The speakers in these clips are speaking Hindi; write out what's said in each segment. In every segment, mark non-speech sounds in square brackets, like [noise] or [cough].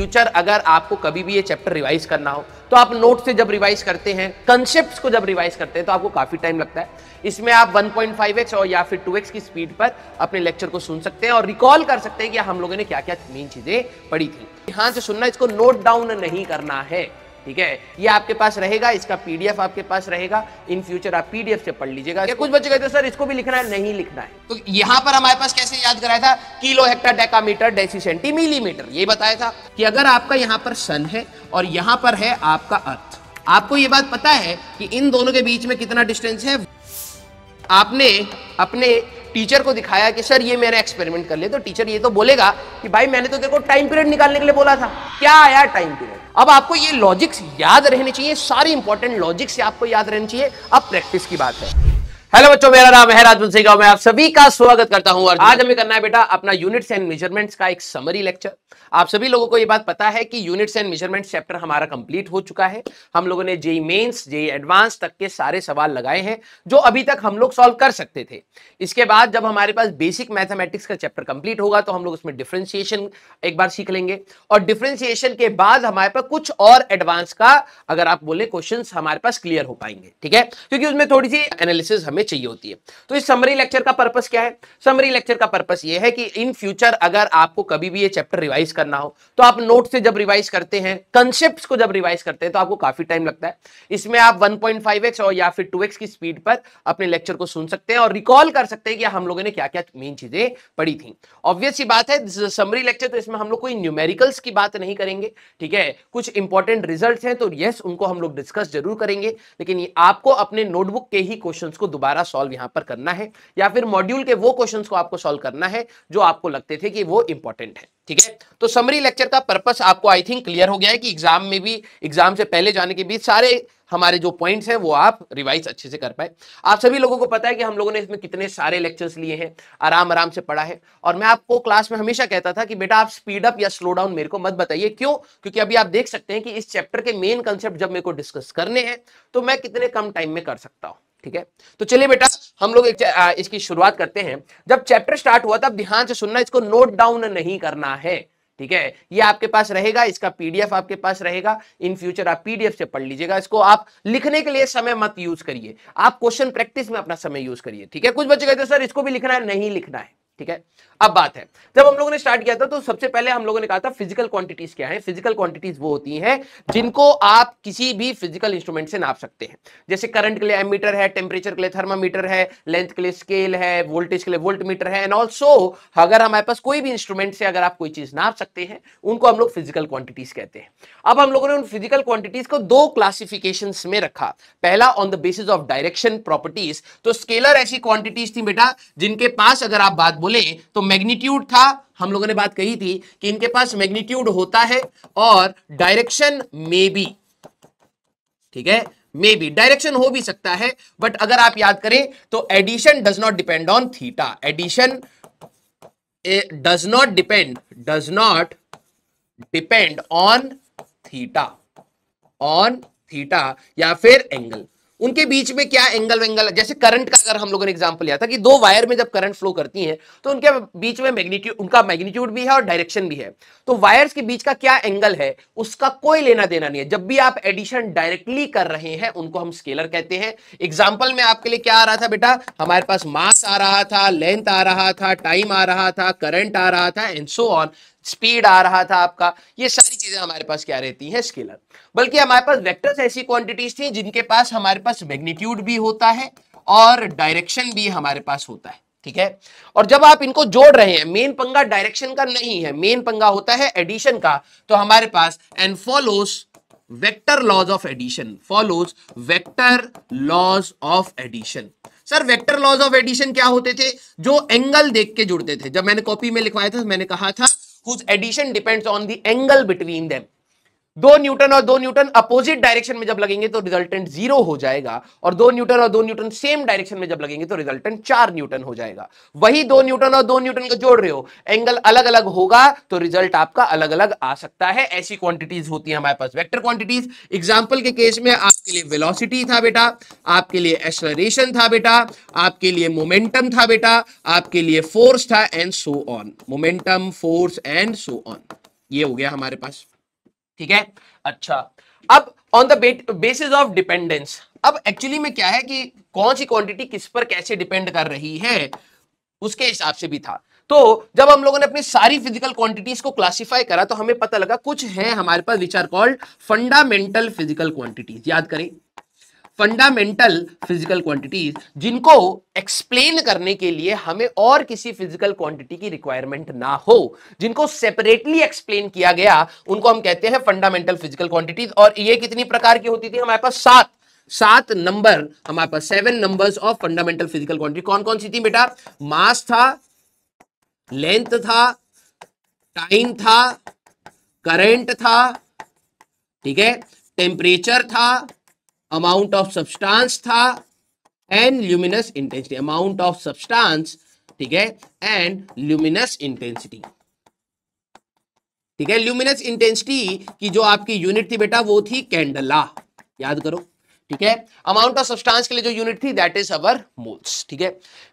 फ्यूचर अगर आपको कभी भी ये चैप्टर रिवाइज करना हो तो आप नोट से जब रिवाइज करते हैं कंसेप्ट को जब रिवाइज करते हैं तो आपको काफ़ी टाइम लगता है इसमें आप 1.5x और या फिर 2x की स्पीड पर अपने लेक्चर को सुन सकते हैं और रिकॉल कर सकते हैं कि हम लोगों ने क्या क्या मेन चीज़ें पढ़ी थी ध्यान हाँ, से सुनना इसको नोट डाउन नहीं करना है ठीक है ये आपके पास रहेगा इसका पीडीएफ आपके पास रहेगा इन फ्यूचर आप पीडीएफ से पढ़ लीजिएगा कुछ बच्चे कहते हैं सर इसको भी लिखना है नहीं लिखना है तो यहाँ पर हमारे पास कैसे याद कराया था kilo hecto decameter deci centi millimeter ये बताया था कि अगर आपका यहाँ पर सन है और यहाँ पर है आपका अर्थ आपको ये बात पता है कि इन दोनों के बीच में कितना डिस्टेंस है आपने अपने टीचर को दिखाया कि सर ये मेरा एक्सपेरिमेंट कर ले तो टीचर ये तो बोलेगा कि भाई मैंने तो तेरे को टाइम पीरियड निकालने के लिए बोला था क्या आया टाइम पीरियड अब आपको ये लॉजिक्स याद रहने चाहिए सारी इंपॉर्टेंट लॉजिक्स आपको याद रहनी चाहिए अब प्रैक्टिस की बात है हेलो बच्चों मेरा नाम है राजवंत सिंह मैं आप सभी का स्वागत करता हूं और आज हमें करना है बेटा अपना यूनिट्स एंड मेजरमेंट्स का एक समरी लेक्चर आप सभी लोगों को ये बात पता है कि यूनिट्स एंड मेजरमेंट्स चैप्टर हमारा कंप्लीट हो चुका है हम लोगों ने जेई मेंस जेई एडवांस तक के सारे सवाल लगाए हैं जो अभी तक हम लोग सॉल्व कर सकते थे इसके बाद जब हमारे पास बेसिक मैथमेटिक्स का चैप्टर कंप्लीट होगा तो हम लोग उसमें डिफ्रेंसिएशन एक बार सीख लेंगे और डिफ्रेंसिएशन के बाद हमारे पास कुछ और एडवांस का अगर आप बोले क्वेश्चन हमारे पास क्लियर हो पाएंगे ठीक है क्योंकि उसमें थोड़ी सी एनालिसिस हमें हमें चाहिए होती है तो इस समरी लेक्चर का पर्पस क्या है समरी लेक्चर का पर्पस ये है कि इन फ्यूचर अगर आपको कभी भी ये चैप्टर रिवाइज करना हो तो आप नोट से जब रिवाइज करते हैं कंसेप्ट को जब रिवाइज करते हैं तो आपको काफी टाइम लगता है इसमें आप वन और या फिर टू की स्पीड पर अपने लेक्चर को सुन सकते हैं और रिकॉल कर सकते हैं कि हम लोगों ने क्या क्या मेन चीजें पढ़ी थी ऑब्वियस ये बात है समरी लेक्चर तो इसमें हम लोग कोई न्यूमेरिकल्स की बात नहीं करेंगे ठीक है कुछ इंपॉर्टेंट रिजल्ट हैं तो यस उनको हम लोग डिस्कस जरूर करेंगे लेकिन आपको अपने नोटबुक के ही क्वेश्चंस को दोबारा दोबारा सॉल्व यहां पर करना है या फिर मॉड्यूल के वो क्वेश्चंस को आपको सॉल्व करना है जो आपको लगते थे कि वो इंपॉर्टेंट है ठीक है तो समरी लेक्चर का पर्पस आपको आई थिंक क्लियर हो गया है कि एग्जाम में भी एग्जाम से पहले जाने के बीच सारे हमारे जो पॉइंट्स हैं वो आप रिवाइज अच्छे से कर पाए आप सभी लोगों को पता है कि हम लोगों ने इसमें कितने सारे लेक्चर्स लिए हैं आराम आराम से पढ़ा है और मैं आपको क्लास में हमेशा कहता था कि बेटा आप स्पीड अप या स्लो डाउन मेरे को मत बताइए क्यों क्योंकि अभी आप देख सकते हैं कि इस चैप्टर के मेन कंसेप्ट जब मेरे को डिस्कस करने हैं तो मैं कितने कम टाइम में कर सकता हूँ ठीक है तो चलिए बेटा हम लोग इसकी शुरुआत करते हैं जब चैप्टर स्टार्ट हुआ तब ध्यान से सुनना इसको नोट डाउन नहीं करना है ठीक है ये आपके पास रहेगा इसका पीडीएफ आपके पास रहेगा इन फ्यूचर आप पीडीएफ से पढ़ लीजिएगा इसको आप लिखने के लिए समय मत यूज करिए आप क्वेश्चन प्रैक्टिस में अपना समय यूज करिए ठीक है कुछ बच्चे कहते तो हैं सर इसको भी लिखना है नहीं लिखना है ठीक है अब बात है जब हम लोगों ने स्टार्ट किया था तो सबसे पहले हम लोगों ने कहा था फिजिकल क्वांटिटीज क्या है फिजिकल क्वांटिटीज वो होती हैं जिनको आप किसी भी फिजिकल इंस्ट्रूमेंट से नाप सकते हैं जैसे करंट के लिए एमीटर है टेम्परेचर के लिए थर्मामीटर है लेंथ के लिए स्केल है वोल्टेज के लिए वोल्ट मीटर है एंड ऑल्सो अगर हमारे पास कोई भी इंस्ट्रूमेंट से अगर आप कोई चीज नाप सकते हैं उनको हम लोग फिजिकल क्वांटिटीज कहते हैं अब हम लोगों ने उन फिजिकल क्वांटिटीज को दो क्लासिफिकेशन में रखा पहला on the basis of direction properties तो स्केलर ऐसी क्वांटिटीज थी बेटा जिनके पास अगर आप बात बोले बोले तो मैग्नीट्यूड था हम लोगों ने बात कही थी कि इनके पास मैग्नीट्यूड होता है और डायरेक्शन मे बी ठीक है मे बी डायरेक्शन हो भी सकता है बट अगर आप याद करें तो addition does not depend on theta addition does not depend does not depend on theta on theta या फिर एंगल उनके बीच में क्या एंगल वेंगल जैसे करंट का अगर हम लोगों ने एग्जाम्पल लिया था कि दो वायर में जब करंट फ्लो करती है तो उनके बीच में मैग्नीट्यूड उनका मैग्नीट्यूड भी है और डायरेक्शन भी है तो वायर्स के बीच का क्या एंगल है उसका कोई लेना देना नहीं है जब भी आप एडिशन डायरेक्टली कर रहे हैं उनको हम स्केलर कहते हैं एग्जाम्पल में आपके लिए क्या आ रहा था बेटा हमारे पास मास आ रहा था लेंथ आ रहा था टाइम आ रहा था करंट आ रहा था एंड सो ऑन स्पीड आ रहा था आपका ये सारी चीजें हमारे पास क्या रहती हैं स्केलर बल्कि हमारे पास वेक्टर्स ऐसी क्वांटिटीज थी जिनके पास हमारे पास मैग्नीट्यूड भी होता है और डायरेक्शन भी हमारे पास होता है ठीक है और जब आप इनको जोड़ रहे हैं मेन पंगा डायरेक्शन का नहीं है मेन पंगा होता है एडिशन का तो हमारे पास and follows vector laws of addition follows vector laws of addition sir vector laws of addition क्या होते थे जो एंगल देख के जुड़ते थे जब मैंने कॉपी में लिखवाया था तो मैंने कहा था whose addition depends on the angle between them. दो न्यूटन और दो न्यूटन अपोजिट डायरेक्शन में जब लगेंगे तो रिजल्टेंट जीरो हो जाएगा और दो न्यूटन और दो न्यूटन सेम डायरेक्शन में जब लगेंगे तो रिजल्टेंट चार न्यूटन हो जाएगा वही दो न्यूटन और दो न्यूटन को जोड़ रहे हो एंगल अलग अलग होगा तो रिजल्ट आपका अलग अलग आ सकता है ऐसी क्वांटिटीज होती है हमारे पास वेक्टर क्वांटिटीज एग्जाम्पल के केस में आपके लिए वेलॉसिटी था बेटा आपके लिए एक्सलरेशन था बेटा आपके लिए मोमेंटम था बेटा आपके लिए फोर्स था and so on momentum force and so on ये हो गया हमारे पास ठीक है अच्छा अब on the basis of dependence अब एक्चुअली में क्या है कि कौन सी क्वांटिटी किस पर कैसे डिपेंड कर रही है उसके हिसाब से भी था तो जब हम लोगों ने अपनी सारी फिजिकल क्वांटिटीज को क्लासिफाई करा तो हमें पता लगा कुछ है हमारे पास which are called fundamental physical quantities याद करें फंडामेंटल फिजिकल क्वांटिटीज जिनको एक्सप्लेन करने के लिए हमें और किसी फिजिकल क्वांटिटी की रिक्वायरमेंट ना हो जिनको सेपरेटली एक्सप्लेन किया गया उनको हम कहते हैं फंडामेंटल फिजिकल क्वांटिटीज और ये कितनी प्रकार की होती थी हमारे पास सात सात नंबर हमारे पास seven numbers of fundamental physical quantity कौन कौन सी थी बेटा मास था लेंथ था टाइम था करंट था ठीक है टेम्परेचर था अमाउंट ऑफ सब्सटेंस था and luminous intensity amount of substance ठीक है एंड ल्यूमिनस इंटेंसिटी ठीक है ल्यूमिनस इंटेंसिटी की जो आपकी यूनिट थी बेटा वो थी कैंडला याद करो ठीक है अमाउंट ऑफ सब्सटेंस के लिए जो यूनिट थी दैट इज अवर मोल्स ठीक है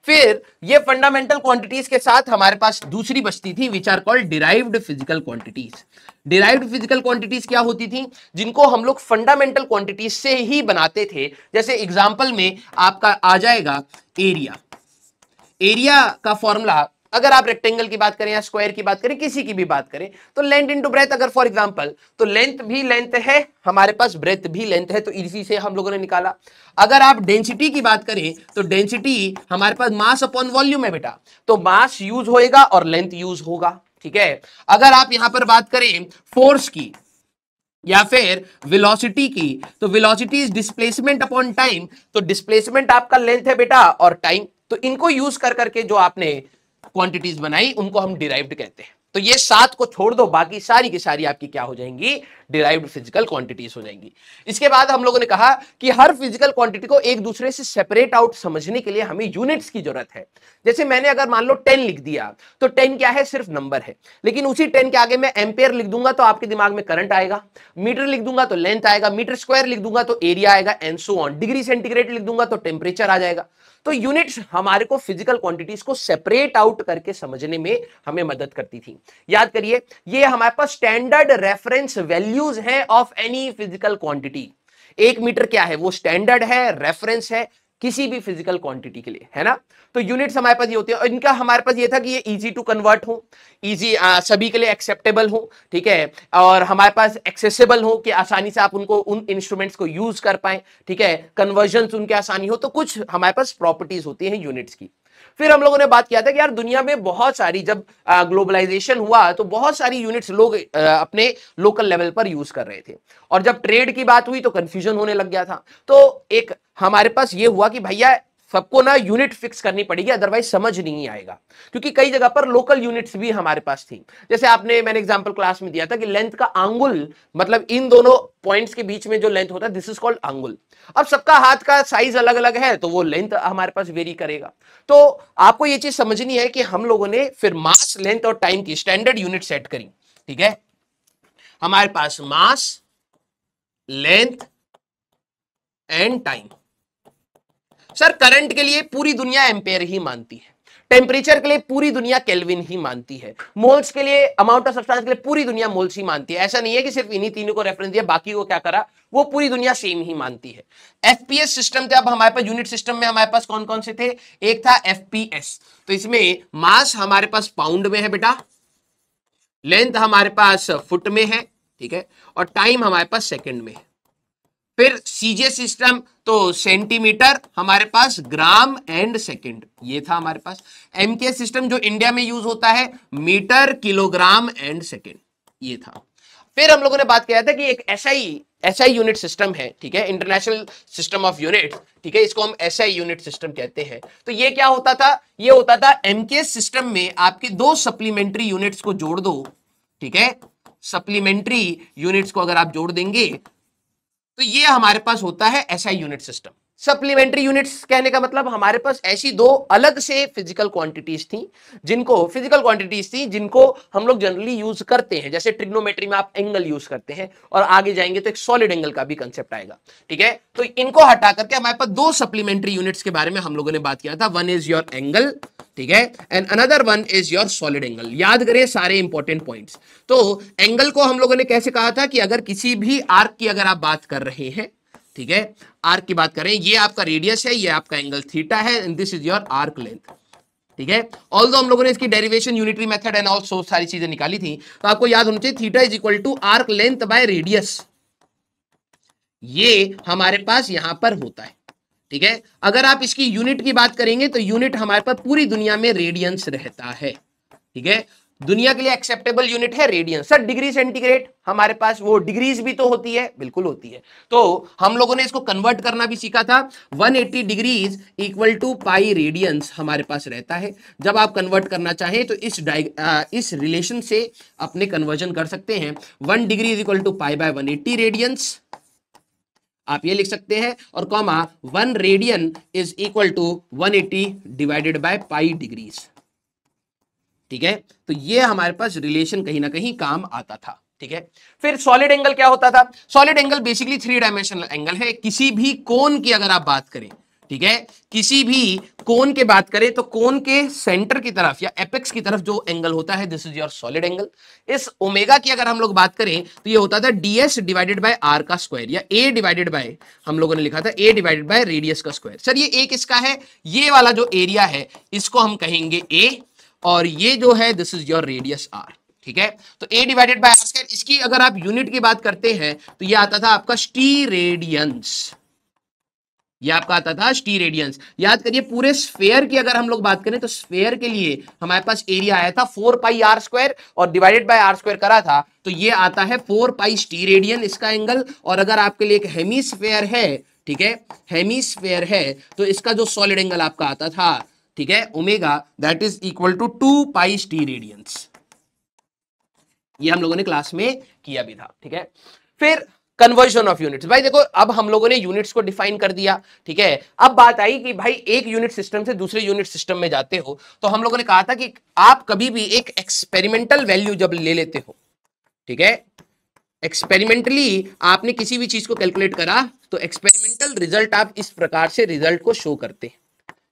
फिर ये फंडामेंटल क्वांटिटीज के साथ हमारे पास दूसरी बचती थी which are called derived physical quantities derived physical quantities क्या होती थी जिनको हम लोग फंडामेंटल क्वांटिटीज से ही बनाते थे जैसे एग्जाम्पल में आपका आ जाएगा एरिया एरिया का फॉर्मूला अगर आप रेक्टेंगल की बात करें या स्क्वायर की बात करें किसी की भी बात करें तो लेंथ इनटू ब्रेथ अगर फॉर एग्जांपल तो लेंथ भी लेंथ है हमारे पास ब्रेथ भी लेंथ है तो इसी से हम लोगों ने निकाला अगर आप डेंसिटी की बात करें तो डेंसिटी हमारे पास मास अपॉन वॉल्यूम है बेटा तो मास यूज होएगा और लेंथ यूज होगा ठीक है अगर आप यहां पर बात करें फोर्स की या फिर वेलोसिटी की तो velocity is displacement upon time तो डिस्प्लेसमेंट आपका लेंथ है बेटा और टाइम तो इनको यूज कर करके जो आपने क्वांटिटीज बनाई उनको हम डिराइव्ड कहते हैं तो ये सात को छोड़ दो बाकी सारी की सारी आपकी क्या हो जाएंगी डिराइव्ड फिजिकल क्वांटिटीज हो जाएंगी इसके बाद हम लोगों ने कहा कि हर फिजिकल क्वांटिटी को एक दूसरे से सेपरेट आउट समझने के लिए हमें यूनिट्स की जरूरत है जैसे मैंने अगर मान लो टेन लिख दिया तो टेन क्या है सिर्फ नंबर है लेकिन उसी टेन के आगे मैं एम्पेयर लिख दूंगा तो आपके दिमाग में करंट आएगा मीटर लिख दूंगा तो लेंथ आएगा मीटर स्क्वायर लिख दूंगा तो एरिया आएगा एनसो ऑन डिग्री सेंटीग्रेड लिख दूंगा तो टेम्परेचर आ जाएगा तो यूनिट्स हमारे को फिजिकल क्वांटिटीज को सेपरेट आउट करके समझने में हमें मदद करती थी याद करिए ये हमारे पास स्टैंडर्ड रेफरेंस वैल्यूज हैं ऑफ एनी फिजिकल क्वांटिटी एक मीटर क्या है वो स्टैंडर्ड है रेफरेंस है किसी भी फिजिकल क्वांटिटी के लिए है ना तो यूनिट्स हमारे पास ये होते हैं और इनका हमारे पास ये था कि ये इजी टू कन्वर्ट हो इजी सभी के लिए एक्सेप्टेबल हो ठीक है और हमारे पास एक्सेसिबल हो कि आसानी से आप उनको उन इंस्ट्रूमेंट्स को यूज कर पाए ठीक है कन्वर्जन उनके आसानी हो तो कुछ हमारे पास प्रॉपर्टीज होती है यूनिट्स की फिर हम लोगों ने बात किया था कि यार दुनिया में बहुत सारी जब ग्लोबलाइजेशन हुआ तो बहुत सारी यूनिट्स लोग अपने लोकल लेवल पर यूज कर रहे थे और जब ट्रेड की बात हुई तो कंफ्यूजन होने लग गया था तो एक हमारे पास ये हुआ कि भैया सबको ना यूनिट फिक्स करनी पड़ेगी अदरवाइज समझ नहीं आएगा क्योंकि कई जगह पर लोकल यूनिट्स भी हमारे पास थी जैसे आपने मैंने एग्जांपल क्लास में दिया था कि लेंथ का आंगुल मतलब इन दोनों पॉइंट्स के बीच में जो लेंथ होता है दिस इज कॉल्ड आंगुल अब सबका हाथ का साइज अलग अलग है तो वो लेंथ हमारे पास वेरी करेगा तो आपको ये चीज समझनी है कि हम लोगों ने फिर मास लेंथ और टाइम की स्टैंडर्ड यूनिट सेट करी ठीक है हमारे पास mass length and time sir current के लिए पूरी दुनिया एम्पेयर ही मानती है टेम्परेचर के लिए पूरी दुनिया केल्विन ही मानती है मोल्स के लिए अमाउंट ऑफ सब्सटेंस के लिए पूरी दुनिया मोल्स ही मानती है ऐसा नहीं है कि सिर्फ इन्हीं तीनों को रेफरेंस दिया बाकी को क्या करा वो पूरी दुनिया सेम ही मानती है एफपीएस सिस्टम थे अब हमारे पास यूनिट सिस्टम में हमारे पास कौन कौन से थे एक था एफ तो इसमें मास हमारे पास पाउंड में है बेटा लेंथ हमारे पास फुट में है ठीक है और टाइम हमारे पास सेकेंड में है फिर सीजे सिस्टम तो सेंटीमीटर हमारे पास ग्राम एंड सेकंड ये था हमारे पास एमके सिस्टम जो इंडिया में यूज होता है मीटर किलोग्राम एंड सेकंड ये था फिर हम लोगों ने बात किया था कि एक एसआई एसआई यूनिट सिस्टम है ठीक है इंटरनेशनल सिस्टम ऑफ यूनिट ठीक है इसको हम एसआई यूनिट सिस्टम कहते हैं तो ये क्या होता था ये होता था एमके सिस्टम में आपके दो सप्लीमेंट्री यूनिट्स को जोड़ दो ठीक है सप्लीमेंट्री यूनिट्स को अगर आप जोड़ देंगे तो ये हमारे पास होता है ऐसा यूनिट सिस्टम सप्लीमेंट्री यूनिट्स कहने का मतलब हमारे पास ऐसी दो अलग से फिजिकल क्वांटिटीज थी जिनको फिजिकल क्वांटिटीज थी जिनको हम लोग जनरली यूज करते हैं जैसे ट्रिग्नोमेट्री में आप एंगल यूज करते हैं और आगे जाएंगे तो एक सॉलिड एंगल का भी कंसेप्ट आएगा ठीक है तो इनको हटा करके हमारे पास दो सप्लीमेंट्री यूनिट्स के बारे में हम लोगों ने बात किया था वन इज योर एंगल ठीक है and another one is your solid angle याद करें सारे इंपॉर्टेंट पॉइंट्स तो एंगल को हम लोगों ने कैसे कहा था कि अगर किसी भी आर्क की अगर आप बात कर रहे हैं ठीक है आर्क की बात करें ये आपका रेडियस है ये आपका एंगल थीटा है and this is your arc length ठीक है ऑल हम लोगों ने इसकी derivation unitary method and also सारी चीजें निकाली थी तो आपको याद होना चाहिए theta is equal to arc length by radius ये हमारे पास यहां पर होता है ठीक है अगर आप इसकी यूनिट की बात करेंगे तो यूनिट हमारे पर पूरी दुनिया में रेडियंस रहता है ठीक है दुनिया के लिए एक्सेप्टेबल यूनिट है रेडियंस सर डिग्री सेंटीग्रेड हमारे पास वो डिग्रीज भी तो होती है बिल्कुल होती है तो हम लोगों ने इसको कन्वर्ट करना भी सीखा था 180 degrees equal to pi radians हमारे पास रहता है जब आप कन्वर्ट करना चाहें तो इस आ, इस रिलेशन से अपने कन्वर्जन कर सकते हैं one degree is equal to pi by one radians आप ये लिख सकते हैं और comma one radian is equal to one eighty divided by pi degrees ठीक है तो ये हमारे पास रिलेशन कहीं ना कहीं काम आता था ठीक है फिर सॉलिड एंगल क्या होता था solid angle basically three dimensional angle है किसी भी कोन की अगर आप बात करें ठीक है किसी भी कोन के बात करें तो कोन के सेंटर की तरफ या एपेक्स की तरफ जो एंगल होता है this is your solid angle इस ओमेगा की अगर हम लोग बात करें तो ये होता था डीएस डिवाइडेड बाय आर का स्क्वायर या ए डिवाइडेड बाय हम लोगों ने लिखा था ए डिवाइडेड बाय रेडियस का स्क्वायर सर ये ए किसका है ये वाला जो एरिया है इसको हम कहेंगे ए और ये जो है this is your radius R ठीक है तो A divided by R square इसकी अगर आप यूनिट की बात करते हैं तो ये आता था आपका स्टी रेडियंस ये आपका आता था स्टी रेडियंस याद करिए पूरे स्फेयर की अगर हम लोग बात करें तो स्फेयर के लिए हमारे पास एरिया आया था फोर पाई आर स्क्वायर और डिवाइडेड बाय आर स्क्वायर करा था तो ये आता है फोर पाई स्टी रेडियन इसका एंगल और अगर आपके लिए एक हेमी स्फेयर है ठीक है हेमी स्फेयर है तो इसका जो सॉलिड एंगल आपका आता था ठीक है omega that is equal to two pi steradians ये हम लोगों ने क्लास में किया भी था ठीक है फिर कन्वर्जन ऑफ यूनिट्स भाई देखो अब हम लोगों ने यूनिट्स को डिफाइन कर दिया ठीक है अब बात आई कि भाई एक यूनिट सिस्टम से दूसरे यूनिट सिस्टम में जाते हो तो हम लोगों ने कहा था कि आप कभी भी एक एक्सपेरिमेंटल वैल्यू जब ले लेते हो ठीक है एक्सपेरिमेंटली आपने किसी भी चीज को कैलकुलेट करा तो एक्सपेरिमेंटल रिजल्ट आप इस प्रकार से रिजल्ट को शो करते हैं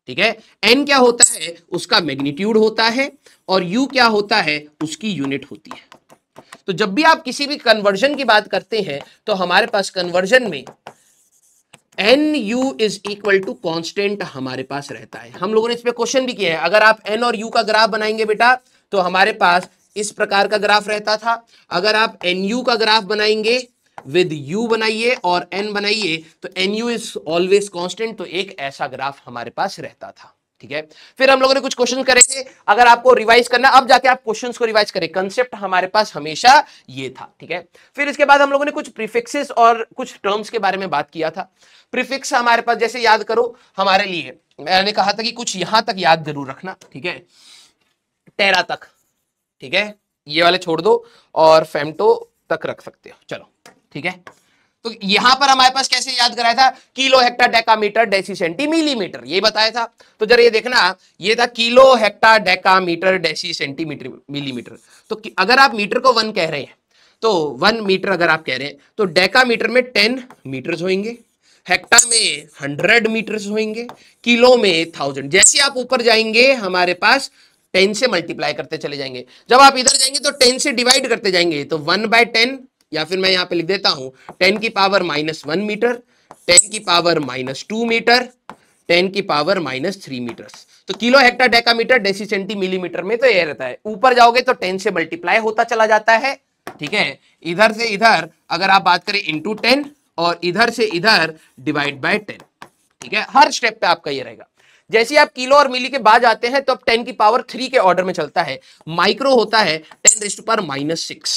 ठीक है एन क्या होता है उसका मैग्नीट्यूड होता है और यू क्या होता है उसकी यूनिट होती है तो जब भी आप किसी भी कन्वर्जन की बात करते हैं तो हमारे पास कन्वर्जन में N U is equal to constant हमारे पास रहता है हम लोगों ने इस पर क्वेश्चन भी किया है अगर आप एन और यू का ग्राफ बनाएंगे बेटा तो हमारे पास इस प्रकार का ग्राफ रहता था अगर आप एन यू का ग्राफ बनाएंगे विद u बनाइए और n बनाइए तो N U is always constant तो एक ऐसा ग्राफ हमारे पास रहता था ठीक है फिर हम लोगों ने कुछ क्वेश्चन करेंगे अगर आपको रिवाइज करना अब जाके आप क्वेश्चन को रिवाइज करें कंसेप्ट हमारे पास हमेशा ये था ठीक है फिर इसके बाद हम लोगों ने कुछ प्रीफिक्सेस और कुछ टर्म्स के बारे में बात किया था प्रीफिक्स हमारे पास जैसे याद करो हमारे लिए मैंने कहा था कि कुछ यहां तक याद जरूर रखना ठीक है टेरा तक ठीक है ये वाले छोड़ दो और फेमटो तक रख सकते हो चलो ठीक है तो यहां पर हमारे पास कैसे याद कराया था kilo hecto decameter deci centi millimeter ये बताया था तो जरा ये देखना ये था kilo hecto decameter deci centimeter millimeter तो अगर आप मीटर को वन कह रहे हैं तो वन मीटर अगर आप कह रहे हैं तो डेकामीटर में टेन मीटर होंगे हेक्टा में हंड्रेड मीटर होंगे किलो में थाउजेंड जैसे आप ऊपर जाएंगे हमारे पास टेन से मल्टीप्लाई करते चले जाएंगे जब आप इधर जाएंगे तो टेन से डिवाइड करते जाएंगे तो वन बाय टेन या फिर मैं यहाँ पे लिख देता हूं टेन की power minus one meter ten की power minus two meter ten की पावर माइनस थ्री मीटर तो kilo hecto decameter deci centi millimeter में तो यह रहता है ऊपर जाओगे तो टेन से मल्टीप्लाई होता चला जाता है ठीक है इधर से इधर अगर आप बात करें इंटू टेन और इधर से इधर डिवाइड बाय टेन ठीक है हर स्टेप पे आपका ये रहेगा जैसे आप किलो और मिली के बाद आते हैं तो अब टेन की पावर थ्री के ऑर्डर में चलता है माइक्रो होता है ten raised power minus six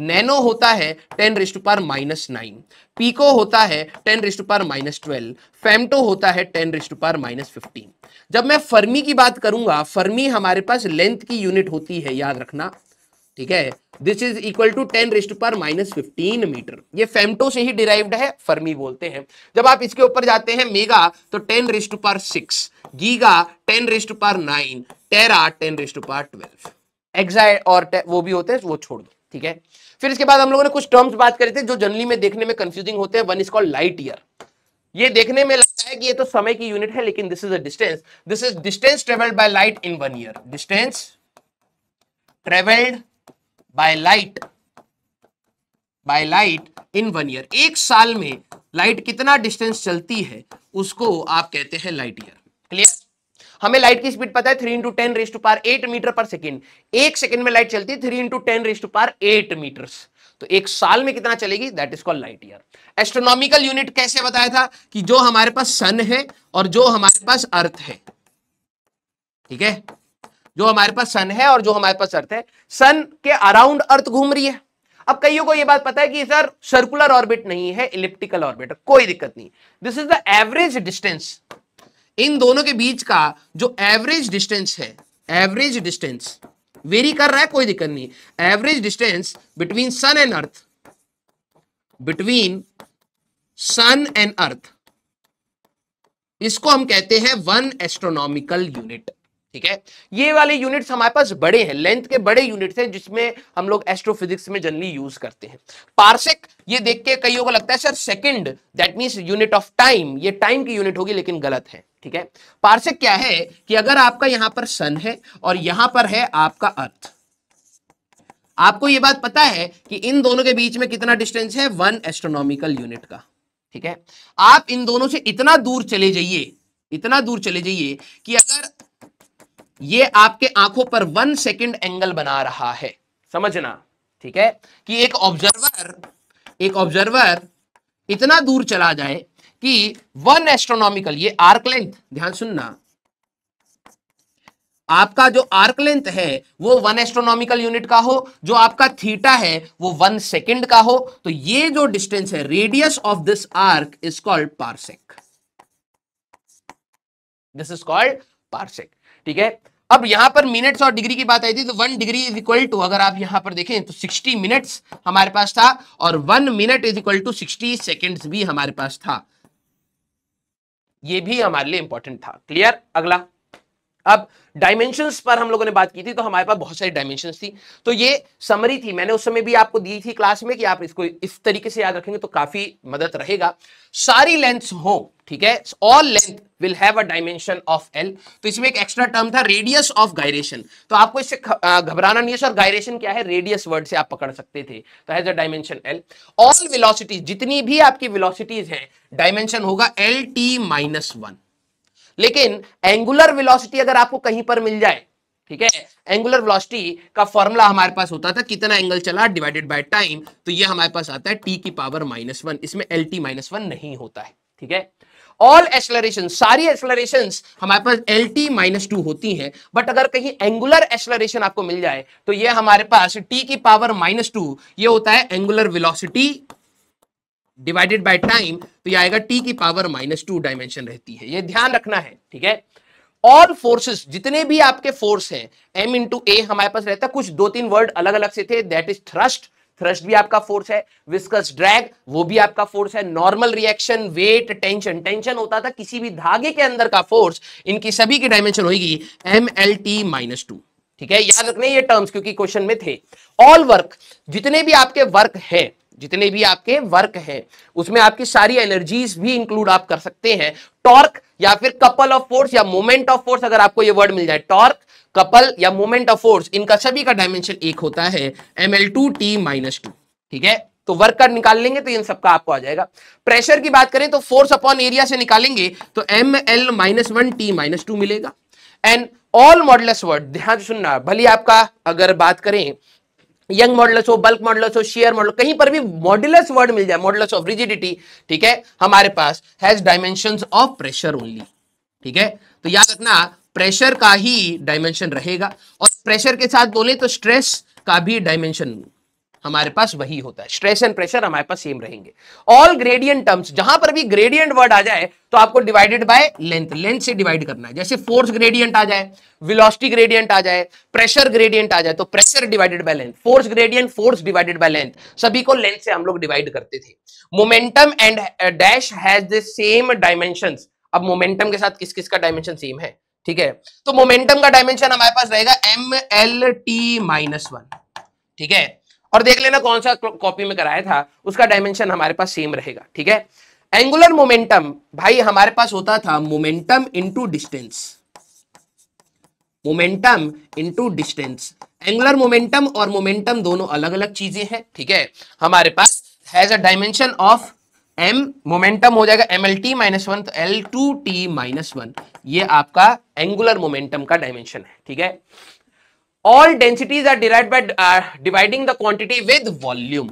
nano होता है ten raised power minus nine pico होता है ten raised power minus twelve femto होता है ten raised power minus fifteen जब मैं फर्मी की बात करूंगा फर्मी हमारे पास लेंथ की यूनिट होती है याद रखना ठीक है this is equal to ten raised power minus fifteen meter ये फेमटो से ही डिराइव्ड है फर्मी बोलते हैं जब आप इसके ऊपर जाते हैं मेगा तो ten raised power six giga ten raised power nine tera ten raised power twelve exa और वो भी होते हैं वो छोड़ दो ठीक है फिर इसके बाद हम लोगों ने कुछ टर्म्स बात करे थे जो जनरली में देखने में कंफ्यूजिंग होते हैं one is called light year ये देखने में लगता है कि ये तो समय की यूनिट है लेकिन this is a distance this is distance travelled by light in one year distance travelled by light by light in one year एक साल में लाइट कितना डिस्टेंस चलती है उसको आप कहते हैं लाइट ईयर क्लियर हमें लाइट की स्पीड पता है three into ten raised power eight meter per second एक सेकेंड में लाइट चलती है three into ten raised power eight meter तो एक साल में कितना चलेगी that is call light year astronomical unit कैसे बताया था कि जो हमारे पास सन है और जो हमारे पास अर्थ है ठीक है जो हमारे पास सन है और जो हमारे पास अर्थ है सन के अराउंड अर्थ घूम रही है अब कईयों को यह बात पता है कि सर सर्कुलर ऑर्बिट नहीं है इलिप्टिकल ऑर्बिट कोई दिक्कत नहीं this is the average distance in दोनों के बीच का जो एवरेज डिस्टेंस है एवरेज डिस्टेंस वेरी कर रहा है कोई दिक्कत नहीं average distance between sun and earth between sun and earth इसको हम कहते हैं वन एस्ट्रोनॉमिकल यूनिट ठीक है ये वाले यूनिट्स हमारे पास बड़े हैं लेंथ के बड़े यूनिट्स हैं जिसमें हम लोग एस्ट्रोफिजिक्स में जनरली यूज करते हैं पार्सेक ये देख के कईयों को लगता है sir second that means unit of time ये टाइम की यूनिट होगी लेकिन गलत है ठीक है पार्षिक क्या है कि अगर आपका यहां पर सन है और यहां पर है आपका अर्थ आपको यह बात पता है कि इन दोनों के बीच में कितना डिस्टेंस है वन एस्ट्रोनॉमिकल यूनिट का ठीक है आप इन दोनों से इतना दूर चले जाइए इतना दूर चले जाइए कि अगर ये आपके आंखों पर वन सेकेंड एंगल बना रहा है समझना ठीक है कि एक ऑब्जर्वर एक ऑब्जर्वर इतना दूर चला जाए कि वन एस्ट्रोनॉमिकल ये आर्क लेंथ ध्यान सुनना आपका जो आर्क लेंथ है वो वन एस्ट्रोनॉमिकल यूनिट का हो जो आपका थीटा है वो वन सेकेंड का हो तो ये जो डिस्टेंस है radius of this arc is called parsec this is called parsec ठीक है अब यहां पर मिनट्स और डिग्री की बात आई थी तो one degree is equal to अगर आप यहां पर देखें तो 60 मिनट्स हमारे पास था और one minute is equal to 60 second भी हमारे पास था ये भी हमारे लिए इंपॉर्टेंट था क्लियर अगला अब डायमेंशन पर हम लोगों ने बात की थी तो हमारे पास बहुत सारी डायमेंशन थी तो ये समरी थी मैंने उस समय भी आपको दी थी क्लास में कि आप इसको इस तरीके से याद रखेंगे तो काफी मदद रहेगा सारी लेंथ हो ठीक है all length will have a dimension of L तो इसमें एक एक्स्ट्रा टर्म था रेडियस ऑफ गायरेशन तो आपको इससे घबराना नहीं है सर गायरेशन क्या है रेडियस वर्ड से आप पकड़ सकते थे तो has a dimension L all velocities जितनी भी आपकी विलोसिटीज है डायमेंशन होगा एल टी माइनस वन लेकिन एंगुलर वेलोसिटी अगर आपको कहीं पर मिल जाए ठीक है एंगुलर वेलोसिटी का फॉर्मूला हमारे पास होता था कितना एंगल चला डिवाइडेड बाय टाइम तो ये हमारे पास आता है टी की पावर माइनस वन इसमें एल टी माइनस वन नहीं होता है ठीक है ऑल एक्सलरेशन सारी एक्सलरेशन हमारे पास एल टी माइनस टू होती हैं बट अगर कहीं एंगुलर एक्सलरेशन आपको मिल जाए तो ये हमारे पास टी की पावर माइनस टू ये होता है angular velocity divided by time तो यह आएगा टी की पावर माइनस टू डायमेंशन रहती है ये ध्यान रखना है ठीक है ऑल फोर्सेस जितने भी आपके फोर्स हैं एम इंटू ए हमारे पास रहता है कुछ दो तीन वर्ड अलग अलग से थे दैट इज थ्रस्ट थ्रस्ट भी आपका फोर्स है विस्कस ड्रैग वो भी आपका फोर्स है normal reaction weight tension tension होता था किसी भी धागे के अंदर का फोर्स इनकी सभी की डायमेंशन होगी M L T minus two ठीक है याद रखने ये टर्म्स क्योंकि क्वेश्चन में थे ऑल वर्क जितने भी आपके वर्क है जितने भी आपके वर्क हैं उसमें आपकी सारी एनर्जीज भी इंक्लूड आप कर सकते हैं टॉर्क या फिर कपल ऑफ फोर्स या मोमेंट ऑफ फोर्स अगर आपको ये वर्ड मिल जाए टॉर्क कपल या मोमेंट ऑफ फोर्स इनका सभी का डायमेंशन एक होता है M L two T minus two ठीक है तो वर्क का निकाल लेंगे तो इन सबका आपको आ जाएगा प्रेशर की बात करें तो फोर्स अपॉन एरिया से निकालेंगे तो M L minus one T minus two मिलेगा एंड ऑल मॉडल वर्ड ध्यान सुनना भले आपका अगर बात करें यंग मॉडल्स हो बल्क मॉडल्स हो शेयर मॉडल कहीं पर भी मॉडलस वर्ड मिल जाए मॉडल्स ऑफ रिजिडिटी ठीक है हमारे पास has dimension of pressure only ठीक है तो याद रखना प्रेशर का ही डायमेंशन रहेगा और प्रेशर के साथ बोले तो स्ट्रेस का भी डायमेंशन हमारे पास वही होता है स्ट्रेस एंड प्रेशर हमारे पास सेम रहेंगे ऑल ग्रेडियंट टर्म्स जहां पर भी ग्रेडियंट वर्ड आ जाए तो आपको डिवाइडेड बाय लेंथ लेंथ से डिवाइड करना है जैसे फोर्स ग्रेडियंट आ जाए वेलोसिटी ग्रेडियंट आ जाए प्रेशर ग्रेडियंट आ जाए तो pressure divided by length force gradient force divided by length सभी को लेंथ से हम लोग डिवाइड करते थे momentum and dash has the same dimension अब मोमेंटम के साथ किस किस का डायमेंशन सेम है ठीक है तो मोमेंटम का डायमेंशन हमारे पास रहेगा M L T minus one ठीक है और देख लेना कौन सा कॉपी में कराया था उसका डायमेंशन हमारे पास सेम रहेगा ठीक है एंगुलर मोमेंटम भाई हमारे पास होता था momentum into distance momentum into distance angular momentum और मोमेंटम दोनों अलग अलग चीजें हैं ठीक है हमारे पास has a dimension of M momentum हो जाएगा M L T minus one तो L two T minus one ये आपका एंगुलर मोमेंटम का डायमेंशन है ठीक है all densities are derived by dividing the quantity with volume